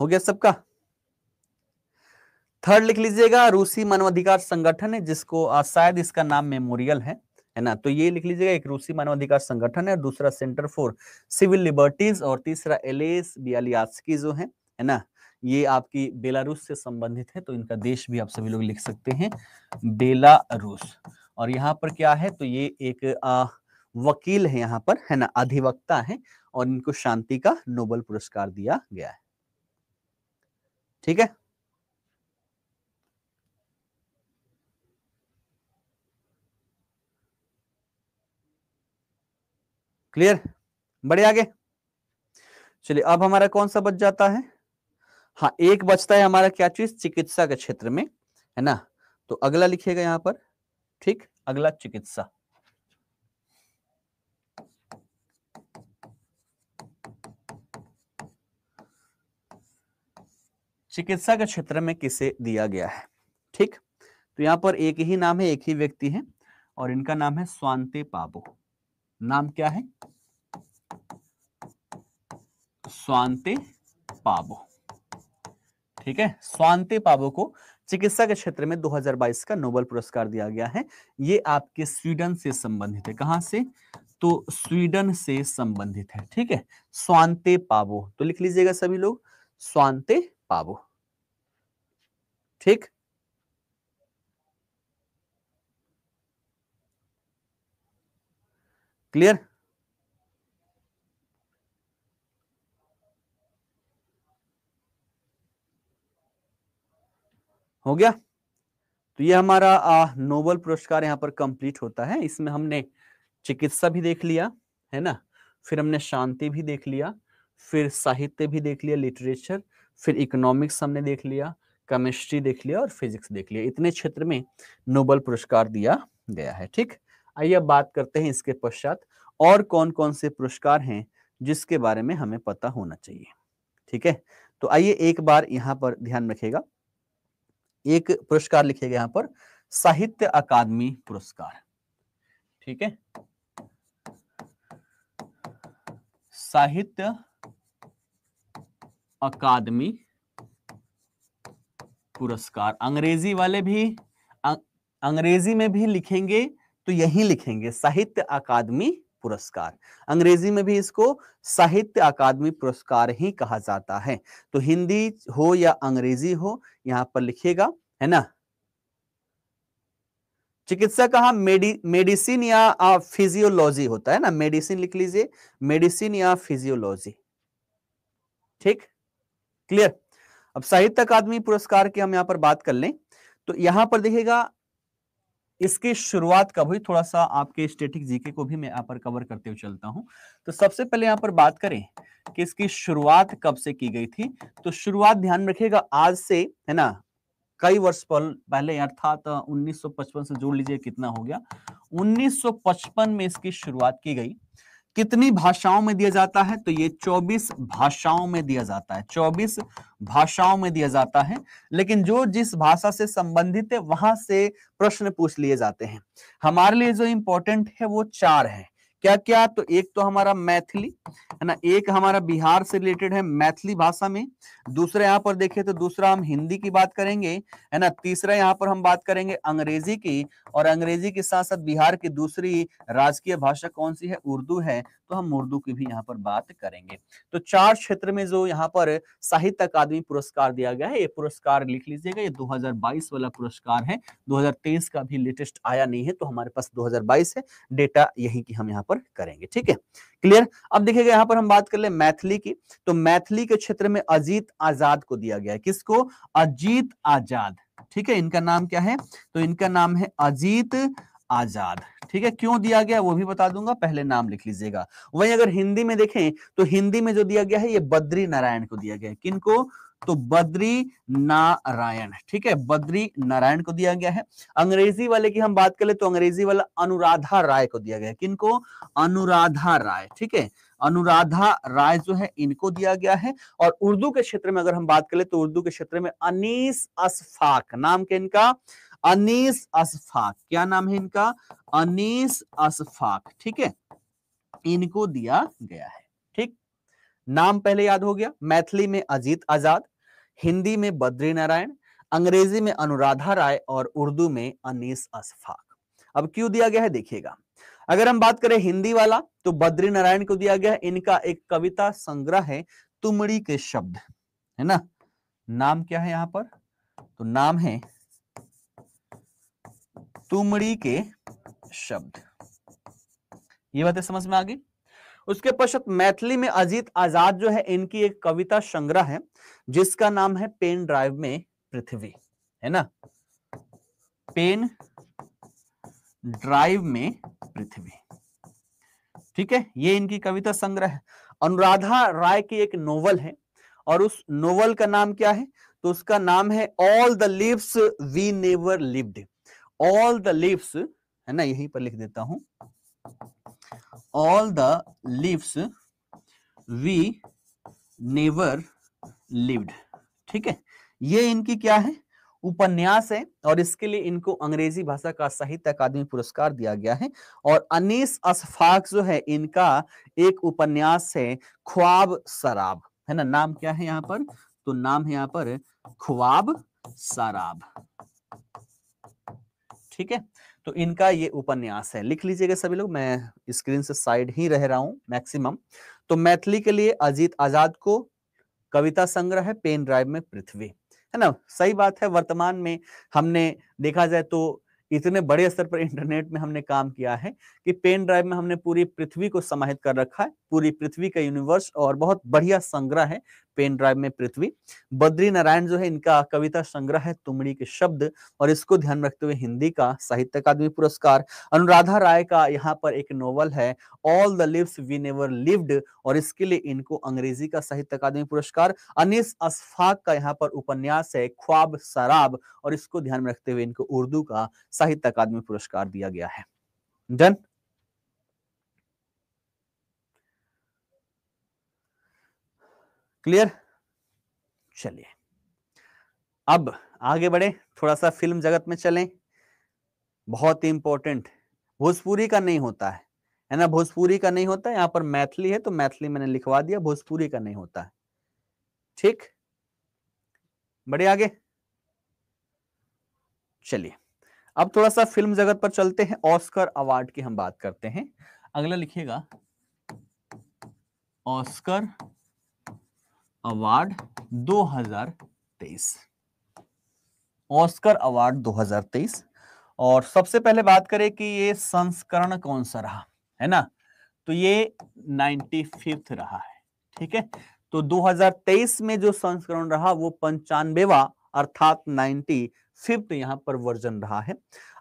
[SPEAKER 1] हो गया सबका थर्ड लिख लीजिएगा रूसी मानवाधिकार संगठन है जिसको शायद इसका नाम मेमोरियल है है ना तो ये लिख लीजिएगा एक रूसी मानवाधिकार संगठन है दूसरा सेंटर फॉर सिविल लिबर्टीज और तीसरा एलेस बियालियास्की जो है है ना ये आपकी बेलारूस से संबंधित है तो इनका देश भी आप सभी लोग लिख सकते हैं बेलारूस और यहाँ पर क्या है तो ये एक आ, वकील है यहाँ पर है ना अधिवक्ता है और इनको शांति का नोबल पुरस्कार दिया गया है ठीक है क्लियर बढ़े आगे चलिए अब हमारा कौन सा बच जाता है हाँ एक बचता है हमारा क्या चीज चिकित्सा के क्षेत्र में है ना तो अगला लिखिएगा यहां पर ठीक अगला चिकित्सा चिकित्सा के क्षेत्र में किसे दिया गया है ठीक तो यहाँ पर एक ही नाम है एक ही व्यक्ति है और इनका नाम है स्वांते पाबो नाम क्या है स्वांते पाबो ठीक है स्वांते पाबो को चिकित्सा के क्षेत्र में 2022 का नोबेल पुरस्कार दिया गया है ये आपके स्वीडन से संबंधित है कहां से तो स्वीडन से संबंधित है ठीक है स्वांते पाबो तो लिख लीजिएगा सभी लोग स्वांते पाबो ठीक क्लियर हो गया तो ये हमारा आ, नोबल पुरस्कार यहां पर कंप्लीट होता है इसमें हमने चिकित्सा भी देख लिया है ना फिर हमने शांति भी देख लिया फिर साहित्य भी देख लिया लिटरेचर फिर इकोनॉमिक्स हमने देख लिया केमिस्ट्री देख लिया और फिजिक्स देख लिया इतने क्षेत्र में नोबल पुरस्कार दिया गया है ठीक आइए अब बात करते हैं इसके पश्चात और कौन कौन से पुरस्कार हैं जिसके बारे में हमें पता होना चाहिए ठीक है तो आइए एक बार यहाँ पर ध्यान रखेगा एक पुरस्कार लिखेगा यहाँ पर साहित्य अकादमी पुरस्कार ठीक है साहित्य अकादमी पुरस्कार अंग्रेजी वाले भी अं, अंग्रेजी में भी लिखेंगे तो यही लिखेंगे साहित्य अकादमी पुरस्कार अंग्रेजी में भी इसको साहित्य अकादमी पुरस्कार ही कहा जाता है तो हिंदी हो या अंग्रेजी हो यहां पर लिखिएगा है ना चिकित्सा कहा मेडि मेडिसिन या फिजियोलॉजी होता है ना मेडिसिन लिख लीजिए मेडिसिन या फिजियोलॉजी ठीक क्लियर अब साहित्य अकादमी पुरस्कार की हम यहाँ पर बात कर लें तो यहाँ पर देखिएगा इसकी शुरुआत कब हुई थोड़ा सा आपके स्टेटिक जीके को भी मैं यहाँ पर कवर करते हुए चलता हूँ तो सबसे पहले यहाँ पर बात करें कि इसकी शुरुआत कब से की गई थी तो शुरुआत ध्यान रखिएगा आज से है ना कई वर्ष पर पहले अर्थात 1955 से जोड़ लीजिए कितना हो गया 1955 में इसकी शुरुआत की गई कितनी भाषाओं में दिया जाता है तो ये 24 भाषाओं में दिया जाता है 24 भाषाओं में दिया जाता है लेकिन जो जिस भाषा से संबंधित है वहां से प्रश्न पूछ लिए जाते हैं हमारे लिए जो इंपॉर्टेंट है वो चार है क्या क्या तो एक तो हमारा मैथिली है ना एक हमारा बिहार से रिलेटेड है मैथिली भाषा में दूसरा यहाँ पर देखें तो दूसरा हम हिंदी की बात करेंगे है ना तीसरा यहाँ पर हम बात करेंगे अंग्रेजी की और अंग्रेजी के साथ साथ बिहार की दूसरी राजकीय भाषा कौन सी है उर्दू है तो हम उर्दू की भी यहाँ पर बात करेंगे तो चार क्षेत्र में जो यहाँ पर साहित्य अकादमी पुरस्कार दिया गया है ये पुरस्कार लिख लीजिएगा ये 2022 वाला पुरस्कार है 2023 का भी लेटेस्ट आया नहीं है तो हमारे पास 2022 है डेटा यही की हम यहाँ पर करेंगे ठीक है क्लियर अब देखिएगा यहाँ पर हम बात कर ले मैथिली की तो मैथिली के क्षेत्र में अजीत आजाद को दिया गया है किसको अजीत आजाद ठीक है इनका नाम क्या है तो इनका नाम है अजीत आजाद ठीक है क्यों दिया गया वो भी बता दूंगा पहले नाम लिख लीजिएगा वहीं अगर हिंदी में देखें तो हिंदी में जो दिया गया है ये बद्री नारायण को दिया गया है किनको तो बद्री नारायण ठीक है बद्री नारायण को दिया गया है अंग्रेजी वाले की हम बात करें तो अंग्रेजी वाला अनुराधा राय को दिया गया है किनको अनुराधा राय ठीक है अनुराधा राय जो है इनको दिया गया है और उर्दू के क्षेत्र में अगर हम बात करें तो उर्दू के क्षेत्र में अनीस असफाक नाम के इनका अनीस अशफाक क्या नाम है इनका अनीस असफाक ठीक है इनको दिया गया है ठीक नाम पहले याद हो गया मैथिली में अजीत आजाद हिंदी में बद्री नारायण अंग्रेजी में अनुराधा राय और उर्दू में अनीस असफाक अब क्यों दिया गया है देखिएगा अगर हम बात करें हिंदी वाला तो बद्री नारायण को दिया गया इनका एक कविता संग्रह है तुमड़ी के शब्द है ना नाम क्या है यहां पर तो नाम है तुमड़ी के शब्द ये बातें समझ में आ गई उसके पश्चात मैथिली में अजीत आजाद जो है इनकी एक कविता संग्रह है जिसका नाम है पेन ड्राइव में पृथ्वी है ना पेन ड्राइव में पृथ्वी ठीक है ये इनकी कविता संग्रह है अनुराधा राय की एक नोवल है और उस नोवल का नाम क्या है तो उसका नाम है all the lives we never lived all the lips है ना यहीं पर लिख देता हूं all the lives we never lived ठीक है ये इनकी क्या है उपन्यास है और इसके लिए इनको अंग्रेजी भाषा का साहित्य अकादमी पुरस्कार दिया गया है और अनीस अशफाक जो है इनका एक उपन्यास है ख्वाब शराब है ना नाम क्या है यहाँ पर तो नाम है यहाँ पर ख्वाब शराब ठीक है तो इनका ये उपन्यास है लिख लीजिएगा सभी लोग मैं स्क्रीन से साइड ही रह रहा हूं मैक्सिमम तो मैथिली के लिए अजीत आजाद को कविता संग्रह है पेन ड्राइव में पृथ्वी है ना सही बात है वर्तमान में हमने देखा जाए तो इतने बड़े स्तर पर इंटरनेट में हमने काम किया है कि पेन ड्राइव में हमने पूरी पृथ्वी को समाहित कर रखा है पूरी पृथ्वी का यूनिवर्स और बहुत बढ़िया संग्रह है पेन ड्राइव में पृथ्वी बद्री नारायण जो है इनका कविता संग्रह है तुमड़ी के शब्द और इसको ध्यान रखते हुए हिंदी का साहित्य अकादमी पुरस्कार अनुराधा राय का यहाँ पर एक नोवल है all the lives we never lived और इसके लिए इनको अंग्रेजी का साहित्य अकादमी पुरस्कार अनिस अशफाक का यहाँ पर उपन्यास है ख्वाब शराब और इसको ध्यान रखते हुए इनको उर्दू का साहित्य अकादमी पुरस्कार दिया गया है डन क्लियर चलिए अब आगे बढ़े थोड़ा सा फिल्म जगत में चलें बहुत ही इंपॉर्टेंट भोजपुरी का नहीं होता है है ना भोजपुरी का नहीं होता यहां पर मैथिली है तो मैथिली मैंने लिखवा दिया भोजपुरी का नहीं होता है ठीक बड़े आगे चलिए अब थोड़ा सा फिल्म जगत पर चलते हैं ऑस्कर अवार्ड की हम बात करते हैं अगला लिखिएगा ऑस्कर अवार्ड 2023 ऑस्कर अवार्ड 2023 और सबसे पहले बात करें कि ये संस्करण कौन सा रहा है ना तो ये नाइन्टी फिफ्थ रहा है ठीक है तो 2023 में जो संस्करण रहा वो पंचानवेवा अर्थात नाइन्टी फिफ्थ यहां पर वर्जन रहा है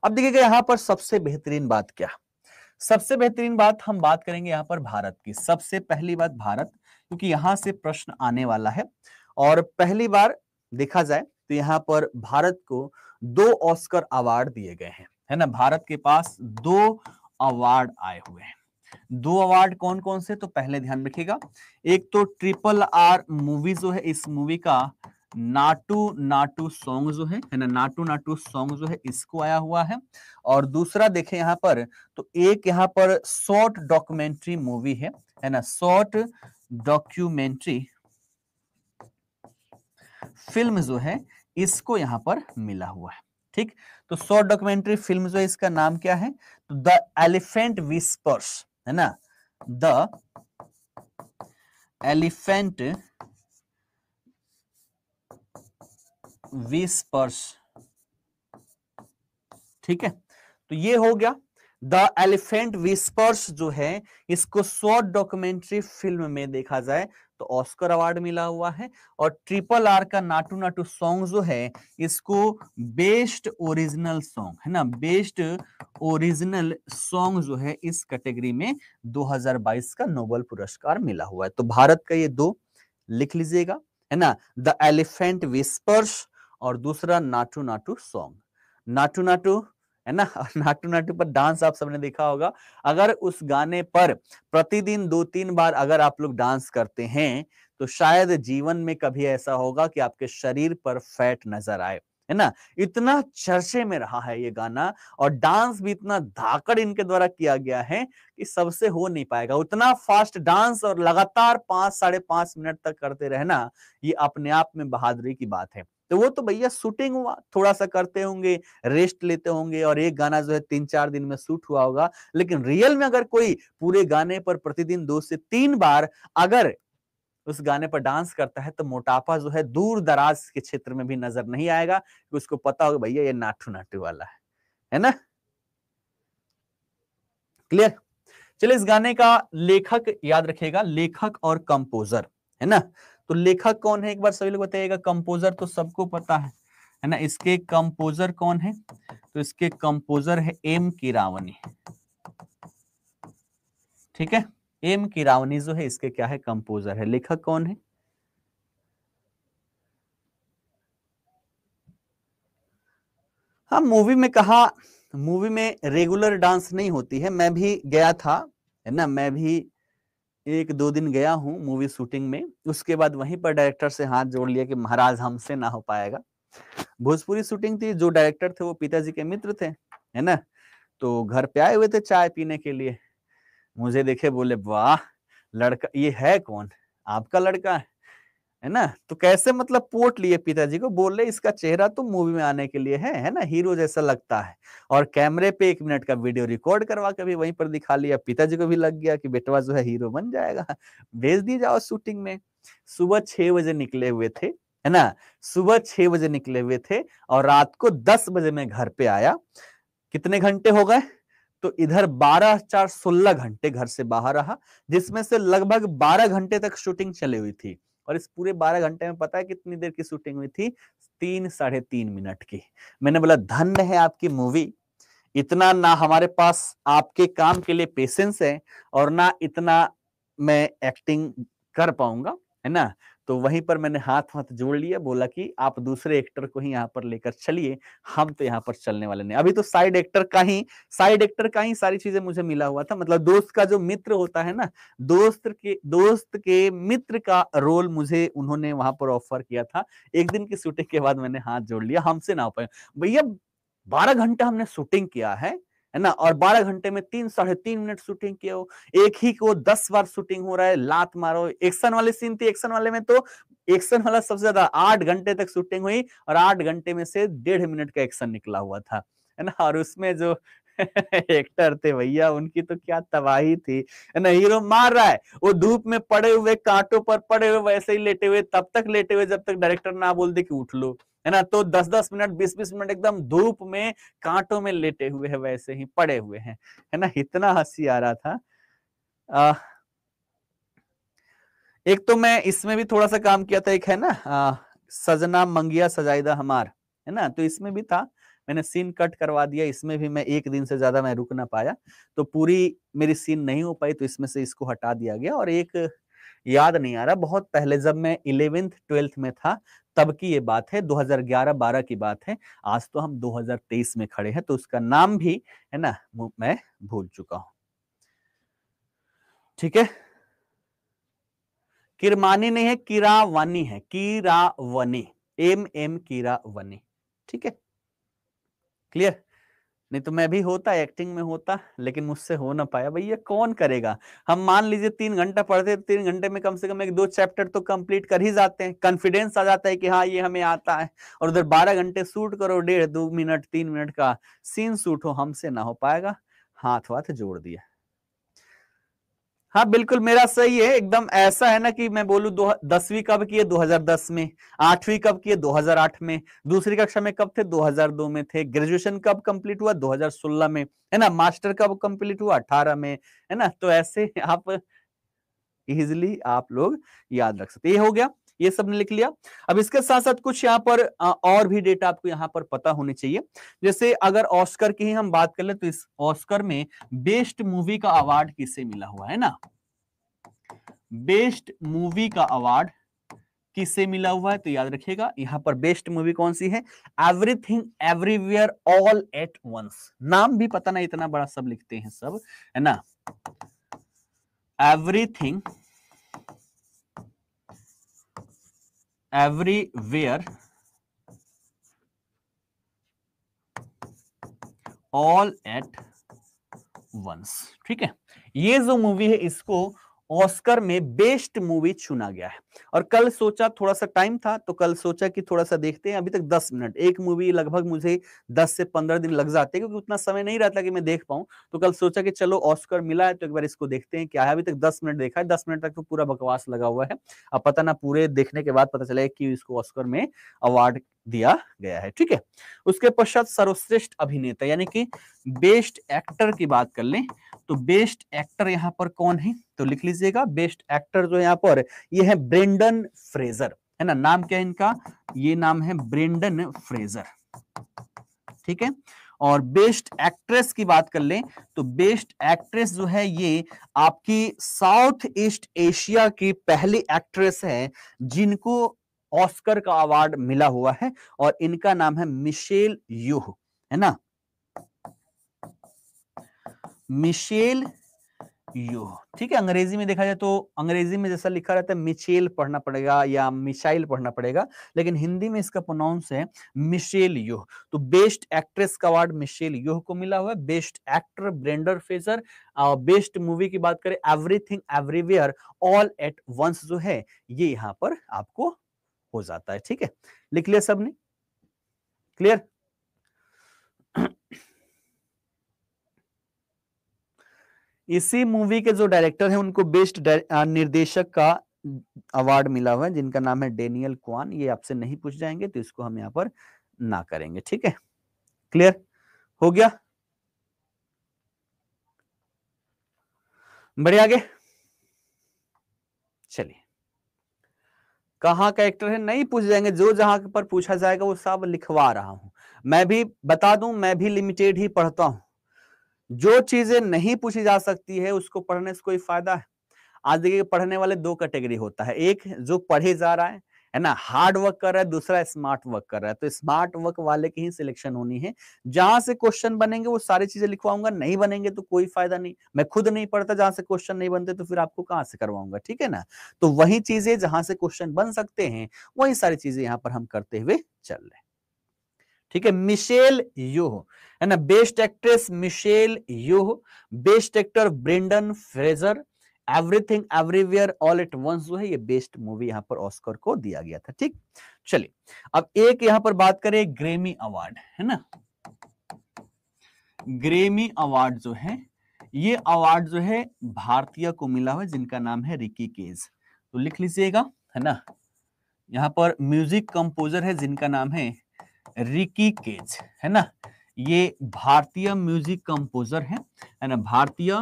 [SPEAKER 1] अब देखिएगा यहां पर सबसे बेहतरीन बात क्या सबसे बेहतरीन बात हम बात करेंगे यहां पर भारत की सबसे पहली बात भारत क्योंकि यहां से प्रश्न आने वाला है और पहली बार देखा जाए तो यहाँ पर भारत को दो ऑस्कर अवार्ड दिए गए हैं है ना भारत के पास दो अवार्ड आए हुए हैं दो अवार्ड कौन कौन से तो पहले ध्यान रखिएगा एक तो ट्रिपल आर मूवी जो है इस मूवी का नाटू नाटू सॉन्ग जो है है ना नाटू नाटू सॉन्ग जो है इसको आया हुआ है और दूसरा देखें यहाँ पर तो एक यहाँ पर शॉर्ट डॉक्यूमेंट्री मूवी है है ना शॉर्ट डॉक्यूमेंट्री फिल्म जो है इसको यहां पर मिला हुआ है ठीक तो शॉर्ट डॉक्यूमेंट्री फिल्म जो है इसका नाम क्या है तो द एलिफेंट विस्पर्स है ना द एलिफेंट विस्पर्स ठीक है तो ये हो गया द एलिफेंट विस्पर्स जो है इसको शॉर्ट डॉक्यूमेंट्री फिल्म में देखा जाए तो ऑस्कर अवार्ड मिला हुआ है और ट्रिपल आर का नाटू नाटू सॉन्ग जो है इसको बेस्ट ओरिजिनल सॉन्ग है ना बेस्ट ओरिजिनल सॉन्ग जो है इस कैटेगरी में 2022 का नोबल पुरस्कार मिला हुआ है तो भारत का ये दो लिख लीजिएगा है ना द एलिफेंट विस्पर्स और दूसरा नाटू नाटू सॉन्ग नाटू नाटू है ना और नाटू नाटू पर डांस आप सबने देखा होगा अगर उस गाने पर प्रतिदिन दो तीन बार अगर आप लोग डांस करते हैं तो शायद जीवन में कभी ऐसा होगा कि आपके शरीर पर फैट नजर आए है ना इतना चर्चे में रहा है ये गाना और डांस भी इतना धाकड़ इनके द्वारा किया गया है कि सबसे हो नहीं पाएगा उतना फास्ट डांस और लगातार पांच साढ़े पांच मिनट तक करते रहना ये अपने आप में बहादुरी की बात है तो वो तो भैया शूटिंग हुआ थोड़ा सा करते होंगे रेस्ट लेते होंगे और एक गाना जो है तीन चार दिन में शूट हुआ होगा लेकिन रियल में अगर कोई पूरे गाने पर प्रतिदिन दो से तीन बार अगर उस गाने पर डांस करता है तो मोटापा जो है दूर दराज के क्षेत्र में भी नजर नहीं आएगा कि उसको पता होगा भैया ये नाटू नाटू वाला है है ना क्लियर चलिए इस गाने का लेखक याद रखेगा लेखक और कंपोजर है ना तो लेखक कौन है एक बार सभी लोग बताइएगा कंपोजर तो सबको पता है है ना इसके कंपोजर कौन है तो इसके कंपोजर है एम किरावनी ठीक है एम किरावनी जो है इसके क्या है कंपोजर है लेखक कौन है हाँ मूवी में कहा मूवी में रेगुलर डांस नहीं होती है मैं भी गया था है ना मैं भी एक दो दिन गया हूँ मूवी शूटिंग में उसके बाद वहीं पर डायरेक्टर से हाथ जोड़ लिया कि महाराज हमसे ना हो पाएगा भोजपुरी शूटिंग थी जो डायरेक्टर थे वो पिताजी के मित्र थे है ना तो घर पे आए हुए थे चाय पीने के लिए मुझे देखे बोले वाह लड़का ये है कौन आपका लड़का है है ना तो कैसे मतलब पोट लिए पिताजी को बोल रहे इसका चेहरा तो मूवी में आने के लिए है है ना हीरो जैसा लगता है और कैमरे पे एक मिनट का वीडियो रिकॉर्ड करवा के भी वहीं पर दिखा लिया पिताजी को भी लग गया कि बेटवा जो है हीरो बन जाएगा भेज दिए जाओ शूटिंग में सुबह छह बजे निकले हुए थे है ना सुबह छह बजे निकले हुए थे और रात को दस बजे में घर पे आया कितने घंटे हो गए तो इधर 12 चार 16 घंटे घर से बाहर रहा जिसमें से लगभग 12 घंटे तक शूटिंग चली हुई थी और इस पूरे बारह घंटे में पता है कितनी देर की शूटिंग हुई थी तीन साढ़े तीन मिनट की मैंने बोला धन्य है आपकी मूवी इतना ना हमारे पास आपके काम के लिए पेशेंस है और ना इतना मैं एक्टिंग कर पाऊंगा है ना तो वहीं पर मैंने हाथ हाथ जोड़ लिया बोला कि आप दूसरे एक्टर को ही यहाँ पर लेकर चलिए हम तो यहाँ पर चलने वाले नहीं अभी तो साइड एक्टर का ही साइड एक्टर का ही सारी चीजें मुझे मिला हुआ था मतलब दोस्त का जो मित्र होता है ना दोस्त के दोस्त के मित्र का रोल मुझे उन्होंने वहां पर ऑफर किया था एक दिन की शूटिंग के बाद मैंने हाथ जोड़ लिया हमसे ना हो पाए भैया बारह घंटा हमने शूटिंग किया है है ना और 12 घंटे में तीन साढ़े तीन मिनट शूटिंग किया हो एक ही को दस बार शूटिंग हो रहा है लात मारो एक्शन वाले सीन थी एक्शन वाले में तो एक्शन वाला सबसे ज्यादा आठ घंटे तक शूटिंग हुई और आठ घंटे में से डेढ़ मिनट का एक्शन निकला हुआ था है ना और उसमें जो एक्टर थे भैया उनकी तो क्या तबाही थी ना हीरो मार रहा है वो धूप में पड़े हुए कांटों पर पड़े हुए वैसे ही लेटे हुए तब तक लेटे हुए जब तक डायरेक्टर ना बोल दे कि उठ लो है ना तो दस दस मिनट बीस बीस मिनट एकदम धूप में कांटों में लेटे हुए हैं वैसे ही पड़े हुए हैं है ना इतना हंसी आ रहा था आ, एक तो मैं इसमें भी थोड़ा सा काम किया था एक है ना आ, सजना मंगिया सजाइदा हमार है ना तो इसमें भी था मैंने सीन कट करवा दिया इसमें भी मैं एक दिन से ज्यादा मैं रुक ना पाया तो पूरी मेरी सीन नहीं हो पाई तो इसमें से इसको हटा दिया गया और एक याद नहीं आ रहा बहुत पहले जब मैं इलेवेंथ ट्वेल्थ में था तब की ये बात है 2011-12 की बात है आज तो हम 2023 में खड़े हैं तो उसका नाम भी है ना मैं भूल चुका हूं ठीक है किरमानी नहीं है किरावनी है किरावनी एम एम किरावनी ठीक है क्लियर नहीं तो मैं भी होता एक्टिंग में होता लेकिन मुझसे हो ना पाया भैया कौन करेगा हम मान लीजिए तीन घंटा पढ़ते तीन घंटे में कम से कम एक दो चैप्टर तो कंप्लीट कर ही जाते हैं कॉन्फिडेंस आ जाता है कि हाँ ये हमें आता है और उधर बारह घंटे शूट करो डेढ़ दो मिनट तीन मिनट का सीन शूट हो हमसे ना हो पाएगा हाथ वाथ जोड़ दिया हाँ बिल्कुल मेरा सही है एकदम ऐसा है ना कि मैं बोलू दो दसवीं कब किए 2010 में आठवीं कब किए 2008 में दूसरी कक्षा में कब थे 2002 में थे ग्रेजुएशन कब कंप्लीट हुआ 2016 में है ना मास्टर कब कंप्लीट हुआ 18 में है ना तो ऐसे आप इजिली आप लोग याद रख सकते ये हो गया ये सब ने लिख लिया अब इसके साथ साथ कुछ यहाँ पर और भी डेटा आपको यहाँ पर पता होने चाहिए जैसे अगर ऑस्कर की ही हम बात कर ले तो इस ऑस्कर में बेस्ट मूवी का अवार्ड किसे मिला हुआ है ना बेस्ट मूवी का अवार्ड किससे मिला हुआ है तो याद रखिएगा यहाँ पर बेस्ट मूवी कौन सी है everything everywhere all at once नाम भी पता नहीं इतना बड़ा सब लिखते हैं सब है ना everything everywhere all at once ठीक है ये जो मूवी है इसको ऑस्कर में बेस्ट मूवी चुना गया है और कल सोचा थोड़ा सा टाइम था तो कल सोचा कि थोड़ा सा देखते हैं अभी तक 10 मिनट एक मूवी लगभग मुझे 10 से 15 दिन लग जाते हैं क्योंकि उतना समय नहीं रहता कि मैं देख पाऊं तो कल सोचा कि चलो ऑस्कर मिला है तो एक बार इसको देखते हैं क्या है अभी तक दस मिनट देखा है दस मिनट तक तो पूरा बकवास लगा हुआ है अब पता ना पूरे देखने के बाद पता चला कि इसको ऑस्कर में अवार्ड दिया गया है ठीक है उसके पश्चात सर्वश्रेष्ठ अभिनेता यानी कि बेस्ट एक्टर की बात कर लें तो बेस्ट एक्टर यहाँ पर कौन है तो लिख लीजिएगा बेस्ट एक्टर जो यहाँ पर ये है ब्रेंडन फ्रेजर है ना नाम क्या है इनका ये नाम है ब्रेंडन फ्रेजर ठीक है और बेस्ट एक्ट्रेस की बात कर लें तो बेस्ट एक्ट्रेस जो है ये आपकी साउथ ईस्ट एशिया की पहली एक्ट्रेस है जिनको ऑस्कर का अवार्ड मिला हुआ है और इनका नाम है मिशेल यूह है ना मिशेल यू ठीक है अंग्रेजी में देखा जाए तो अंग्रेजी में जैसा लिखा रहता है मिशेल पढ़ना पड़ेगा या मिशाइल पढ़ना पड़ेगा लेकिन हिंदी में इसका प्रोनाउंस है मिशेल यूह तो बेस्ट एक्ट्रेस का अवार्ड मिशेल यूह को मिला हुआ है बेस्ट एक्टर ब्रेंडर फेजर और बेस्ट मूवी की बात करें everything everywhere all at once जो है ये यहाँ पर आपको हो जाता है ठीक है लिख लिया सबने क्लियर इसी मूवी के जो डायरेक्टर हैं उनको बेस्ट निर्देशक का अवार्ड मिला हुआ है जिनका नाम है डेनियल क्वान ये आपसे नहीं पूछ जाएंगे तो इसको हम यहाँ पर ना करेंगे ठीक है क्लियर हो गया बड़े आगे चलिए कहा का एक्टर है नहीं पूछ जाएंगे जो जहां पर पूछा जाएगा वो सब लिखवा रहा हूं मैं भी बता दूं मैं भी लिमिटेड ही पढ़ता हूं जो चीजें नहीं पूछी जा सकती है उसको पढ़ने से कोई फायदा है आज देखिए पढ़ने वाले दो कैटेगरी होता है एक जो पढ़े जा रहा है है ना हार्ड वर्क कर रहा है दूसरा स्मार्ट वर्क कर रहा है तो स्मार्ट वर्क वाले की ही सिलेक्शन होनी है जहां से क्वेश्चन बनेंगे वो सारी चीजें लिखवाऊंगा नहीं बनेंगे तो कोई फायदा नहीं मैं खुद नहीं पढ़ता जहां से क्वेश्चन नहीं बनते तो फिर आपको कहां से करवाऊंगा ठीक है ना तो वही चीजें जहां से क्वेश्चन बन सकते हैं वही सारी चीजें यहाँ पर हम करते हुए चल रहे हैं ठीक है मिशेल यूह है ना best actress Michelle Yeoh best actor Brendan Fraser everything everywhere all it once जो है ये बेस्ट मूवी यहाँ पर ऑस्कर को दिया गया था ठीक चलिए अब एक यहां पर बात करें ग्रेमी अवार्ड है ना ग्रेमी अवार्ड जो है ये अवार्ड जो है भारतीय को मिला हुआ जिनका नाम है रिकी केज तो लिख लीजिएगा है ना यहाँ पर म्यूजिक कंपोजर है जिनका नाम है रिकी केज है ना ये भारतीय म्यूजिक कंपोजर हैं है ना भारतीय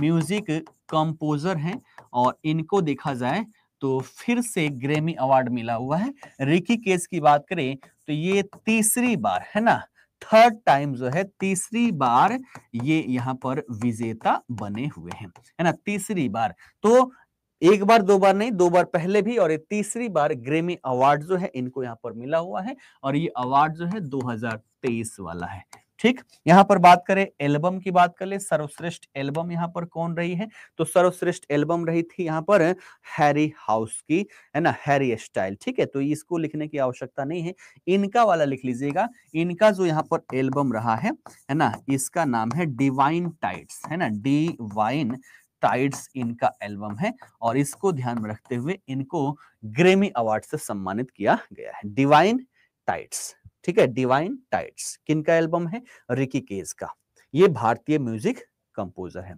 [SPEAKER 1] म्यूजिक कंपोजर हैं और इनको देखा जाए तो फिर से ग्रेमी अवार्ड मिला हुआ है रिकी केज की बात करें तो ये तीसरी बार है ना थर्ड टाइम जो है तीसरी बार ये यहाँ पर विजेता बने हुए हैं है ना तीसरी बार तो एक बार दो बार नहीं दो बार पहले भी और ये तीसरी बार ग्रेमी अवार्ड जो है इनको यहाँ पर मिला हुआ है और ये अवार्ड जो है 2023 वाला है ठीक यहाँ पर बात करें एल्बम की बात कर ले सर्वश्रेष्ठ एल्बम यहाँ पर कौन रही है तो सर्वश्रेष्ठ एल्बम रही थी यहाँ पर हैरी हाउस की है ना हैरी स्टाइल ठीक है तो इसको लिखने की आवश्यकता नहीं है इनका वाला लिख लीजिएगा इनका जो यहाँ पर एल्बम रहा है है ना इसका नाम है डिवाइन टाइट्स है ना डिवाइन टाइड्स इनका एल्बम है और इसको ध्यान में रखते हुए इनको ग्रेमी अवार्ड से सम्मानित किया गया है डिवाइन टाइड्स ठीक है डिवाइन टाइड्स किन का एल्बम है रिकी केज का ये भारतीय म्यूजिक कंपोजर है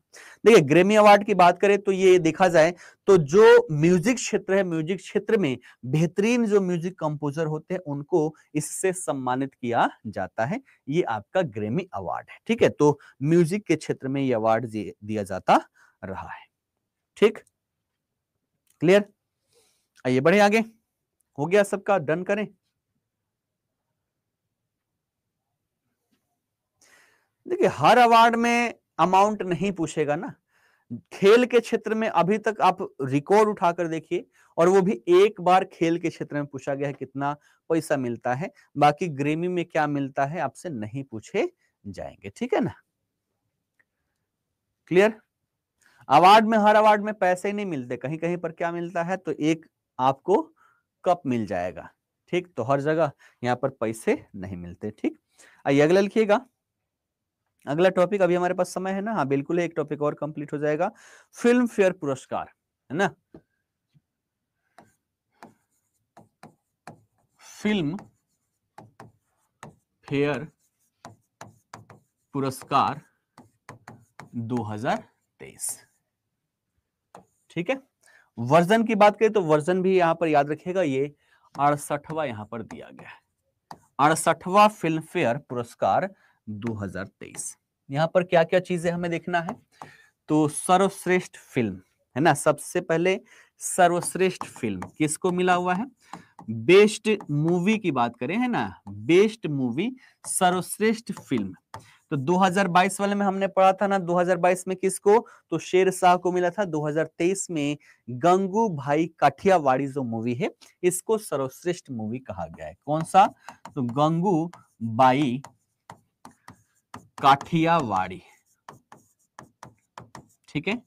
[SPEAKER 1] देखिए ग्रेमी अवार्ड की बात करें तो ये देखा जाए तो जो म्यूजिक क्षेत्र है म्यूजिक क्षेत्र में बेहतरीन जो म्यूजिक कंपोजर होते हैं उनको इससे सम्मानित किया जाता है ये आपका ग्रेमी अवार्ड है ठीक है तो म्यूजिक के क्षेत्र में ये अवार्ड दिया जाता रहा है ठीक क्लियर आइए बढ़े आगे हो गया सबका डन करें देखिए हर अवार्ड में अमाउंट नहीं पूछेगा ना खेल के क्षेत्र में अभी तक आप रिकॉर्ड उठाकर देखिए और वो भी एक बार खेल के क्षेत्र में पूछा गया है कितना पैसा मिलता है बाकी ग्रेमी में क्या मिलता है आपसे नहीं पूछे जाएंगे ठीक है ना क्लियर अवार्ड में हर अवार्ड में पैसे नहीं मिलते कहीं कहीं पर क्या मिलता है तो एक आपको कप मिल जाएगा ठीक तो हर जगह यहाँ पर पैसे नहीं मिलते ठीक आइए अगला लिखिएगा अगला टॉपिक अभी हमारे पास समय है ना हाँ बिल्कुल एक टॉपिक और कंप्लीट हो जाएगा फिल्म फेयर पुरस्कार है ना फिल्म फेयर पुरस्कार 2023 ठीक है वर्जन की बात करें तो वर्जन भी यहां पर याद रखेगा ये अड़सठवा यहां पर दिया गया है अड़सठवा फिल्म फेयर पुरस्कार 2023 यहां पर क्या क्या चीजें हमें देखना है तो सर्वश्रेष्ठ फिल्म है ना सबसे पहले सर्वश्रेष्ठ फिल्म किसको मिला हुआ है बेस्ट मूवी की बात करें है ना बेस्ट मूवी सर्वश्रेष्ठ फिल्म तो 2022 वाले में हमने पढ़ा था ना 2022 में किसको तो शेर शाह को मिला था 2023 में गंगू भाई काठियावाड़ी जो मूवी है इसको सर्वश्रेष्ठ मूवी कहा गया है कौन सा तो गंगू बाई काठियावाड़ी ठीक है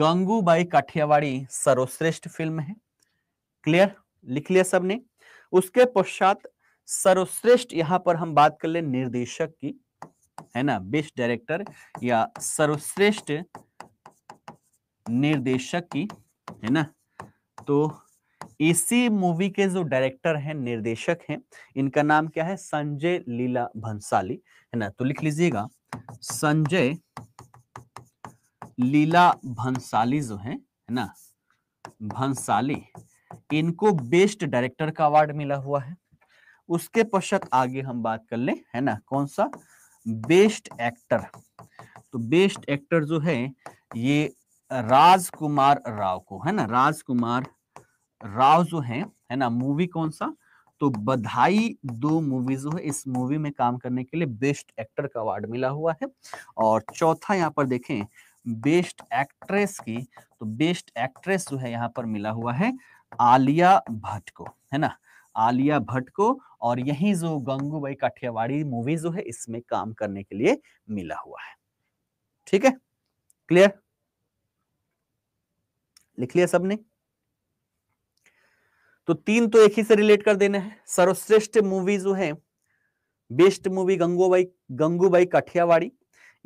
[SPEAKER 1] गंगू बाई काठियावाड़ी सर्वश्रेष्ठ फिल्म है क्लियर लिख लिया सबने उसके पश्चात सर्वश्रेष्ठ यहां पर हम बात कर ले निर्देशक की है ना बेस्ट डायरेक्टर या सर्वश्रेष्ठ निर्देशक की है ना तो इसी मूवी के जो डायरेक्टर हैं निर्देशक हैं इनका नाम क्या है संजय लीला भंसाली है ना तो लिख लीजिएगा संजय लीला भंसाली जो है ना भंसाली इनको बेस्ट डायरेक्टर का अवार्ड मिला हुआ है उसके पश्चात आगे हम बात कर ले है ना कौन सा बेस्ट एक्टर तो बेस्ट एक्टर जो है ये राजकुमार राव को है ना राजकुमार राव जो है है ना मूवी कौन सा तो बधाई दो मूवी जो है इस मूवी में काम करने के लिए बेस्ट एक्टर का अवार्ड मिला हुआ है और चौथा यहाँ पर देखें बेस्ट एक्ट्रेस की तो बेस्ट एक्ट्रेस जो है यहाँ पर मिला हुआ है आलिया भट्ट को है ना आलिया भट्ट को और यही जो गंगूबाई काठियावाड़ी मूवी जो है इसमें काम करने के लिए मिला हुआ है ठीक है क्लियर लिख लिया सबने तो तीन तो एक ही से रिलेट कर देना है सर्वश्रेष्ठ मूवी जो है बेस्ट मूवी गंगूबाई गंगूबाई काठियावाड़ी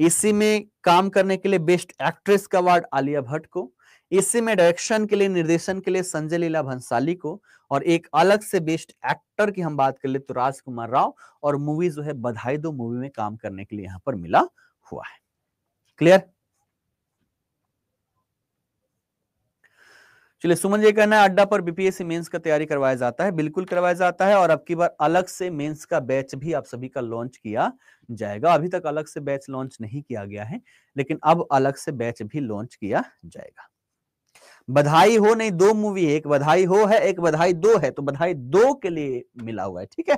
[SPEAKER 1] इसी में काम करने के लिए बेस्ट एक्ट्रेस का अवार्ड आलिया भट्ट को इसी में डायरेक्शन के लिए निर्देशन के लिए संजय लीला भंसाली को और एक अलग से बेस्ट एक्टर की हम बात कर ले तो राजकुमार राव और मूवी जो है बधाई दो मूवी में काम करने के लिए यहां पर मिला हुआ है क्लियर चलिए सुमन जी कहना है अड्डा पर बीपीएससी मेंस का तैयारी करवाया जाता है बिल्कुल करवाया जाता है और अब की बार अलग से मेंस का बैच भी आप सभी का लॉन्च किया जाएगा अभी तक अलग से बैच लॉन्च नहीं किया गया है लेकिन अब अलग से बैच भी लॉन्च किया जाएगा बधाई हो नहीं दो मूवी है एक बधाई हो है एक बधाई दो है तो बधाई दो के लिए मिला हुआ है ठीक है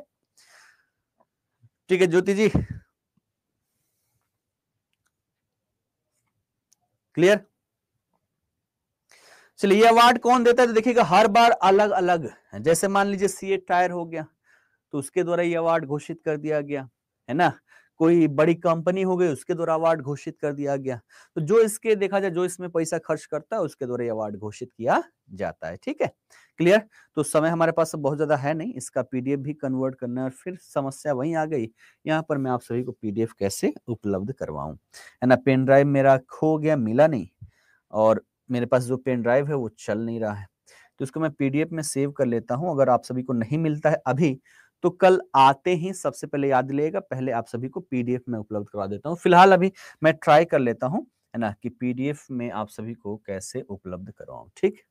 [SPEAKER 1] ठीक है ज्योति जी क्लियर चलिए ये अवार्ड कौन देता है तो देखिएगा हर बार अलग अलग जैसे मान लीजिए सीए टायर हो गया तो उसके द्वारा ये अवार्ड घोषित कर दिया गया है ना कोई बड़ी कंपनी हो गई उसके द्वारा अवार्ड घोषित कर दिया गया तो जो इसके देखा जाए जो इसमें पैसा खर्च करता है उसके द्वारा अवार्ड घोषित किया जाता है ठीक है क्लियर तो समय हमारे पास बहुत ज्यादा है नहीं इसका पीडीएफ भी कन्वर्ट करना और फिर समस्या वहीं आ गई यहाँ पर मैं आप सभी को पीडीएफ कैसे उपलब्ध करवाऊं है ना पेन ड्राइव मेरा खो गया मिला नहीं और मेरे पास जो पेन ड्राइव है वो चल नहीं रहा है तो इसको मैं पीडीएफ में सेव कर लेता हूँ अगर आप सभी को नहीं मिलता है अभी तो कल आते ही सबसे पहले याद लेगा पहले आप सभी को पीडीएफ में उपलब्ध करवा देता हूँ फिलहाल अभी मैं ट्राई कर लेता हूँ है ना कि पीडीएफ में आप सभी को कैसे उपलब्ध करवाऊ ठीक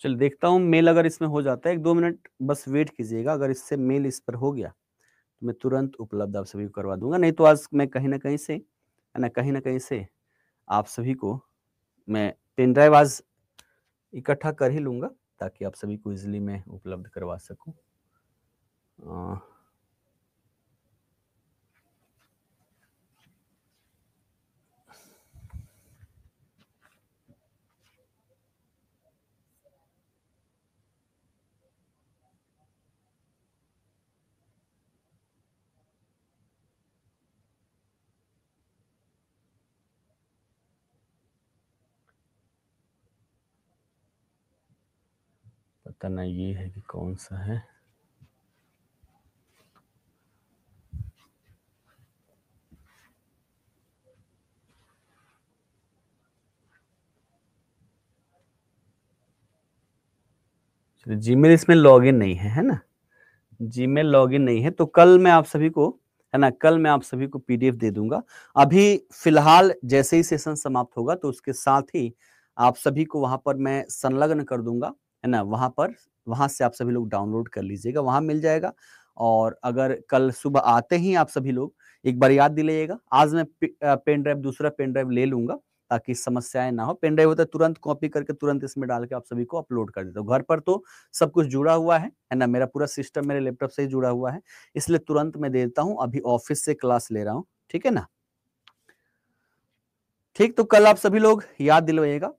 [SPEAKER 1] चल देखता हूँ मेल अगर इसमें हो जाता है एक दो मिनट बस वेट कीजिएगा अगर इससे मेल इस पर हो गया तो मैं तुरंत उपलब्ध आप सभी को करवा दूंगा नहीं तो आज मैं कहीं ना कहीं से है ना कहीं ना कहीं से आप सभी को मैं पेन ड्राइव आज इकट्ठा कर ही लूंगा ताकि आप सभी को इजिली मैं उपलब्ध करवा सकूँ करना ये है कि कौन सा है चलो जीमेल इसमें लॉगिन नहीं है है ना जीमेल लॉगिन नहीं है तो कल मैं आप सभी को है ना कल मैं आप सभी को पीडीएफ दे दूंगा अभी फिलहाल जैसे ही सेशन समाप्त होगा तो उसके साथ ही आप सभी को वहां पर मैं संलग्न कर दूंगा है ना वहाँ पर वहाँ से आप सभी लोग डाउनलोड कर लीजिएगा वहाँ मिल जाएगा और अगर कल सुबह आते ही आप सभी लोग एक बार याद दिलाइएगा आज मैं पेन ड्राइव दूसरा पेन ड्राइव ले लूंगा ताकि समस्याएं ना हो पेन ड्राइव होता है तुरंत कॉपी करके तुरंत इसमें डाल के आप सभी को अपलोड कर देता हूँ घर पर तो सब कुछ जुड़ा हुआ है है ना मेरा पूरा सिस्टम मेरे लैपटॉप से ही जुड़ा हुआ है इसलिए तुरंत मैं दे देता हूँ अभी ऑफिस से क्लास ले रहा हूँ ठीक है ना ठीक तो कल आप सभी लोग याद दिलवाइएगा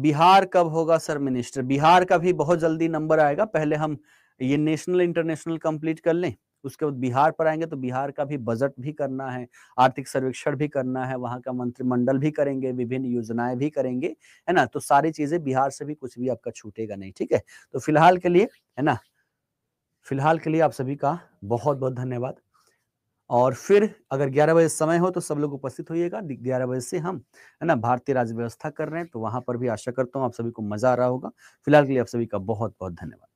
[SPEAKER 1] बिहार कब होगा सर मिनिस्टर बिहार का भी बहुत जल्दी नंबर आएगा पहले हम ये नेशनल इंटरनेशनल कंप्लीट कर लें उसके बाद बिहार पर आएंगे तो बिहार का भी बजट भी करना है आर्थिक सर्वेक्षण भी करना है वहां का मंत्रिमंडल भी करेंगे विभिन्न योजनाएं भी करेंगे है ना तो सारी चीजें बिहार से भी कुछ भी आपका छूटेगा नहीं ठीक है तो फिलहाल के लिए है ना फिलहाल के लिए आप सभी का बहुत बहुत धन्यवाद और फिर अगर 11 बजे समय हो तो सब लोग उपस्थित होइएगा 11 बजे से हम है ना भारतीय राज्य व्यवस्था कर रहे हैं तो वहां पर भी आशा करता हूँ आप सभी को मजा आ रहा होगा फिलहाल के लिए आप सभी का बहुत बहुत धन्यवाद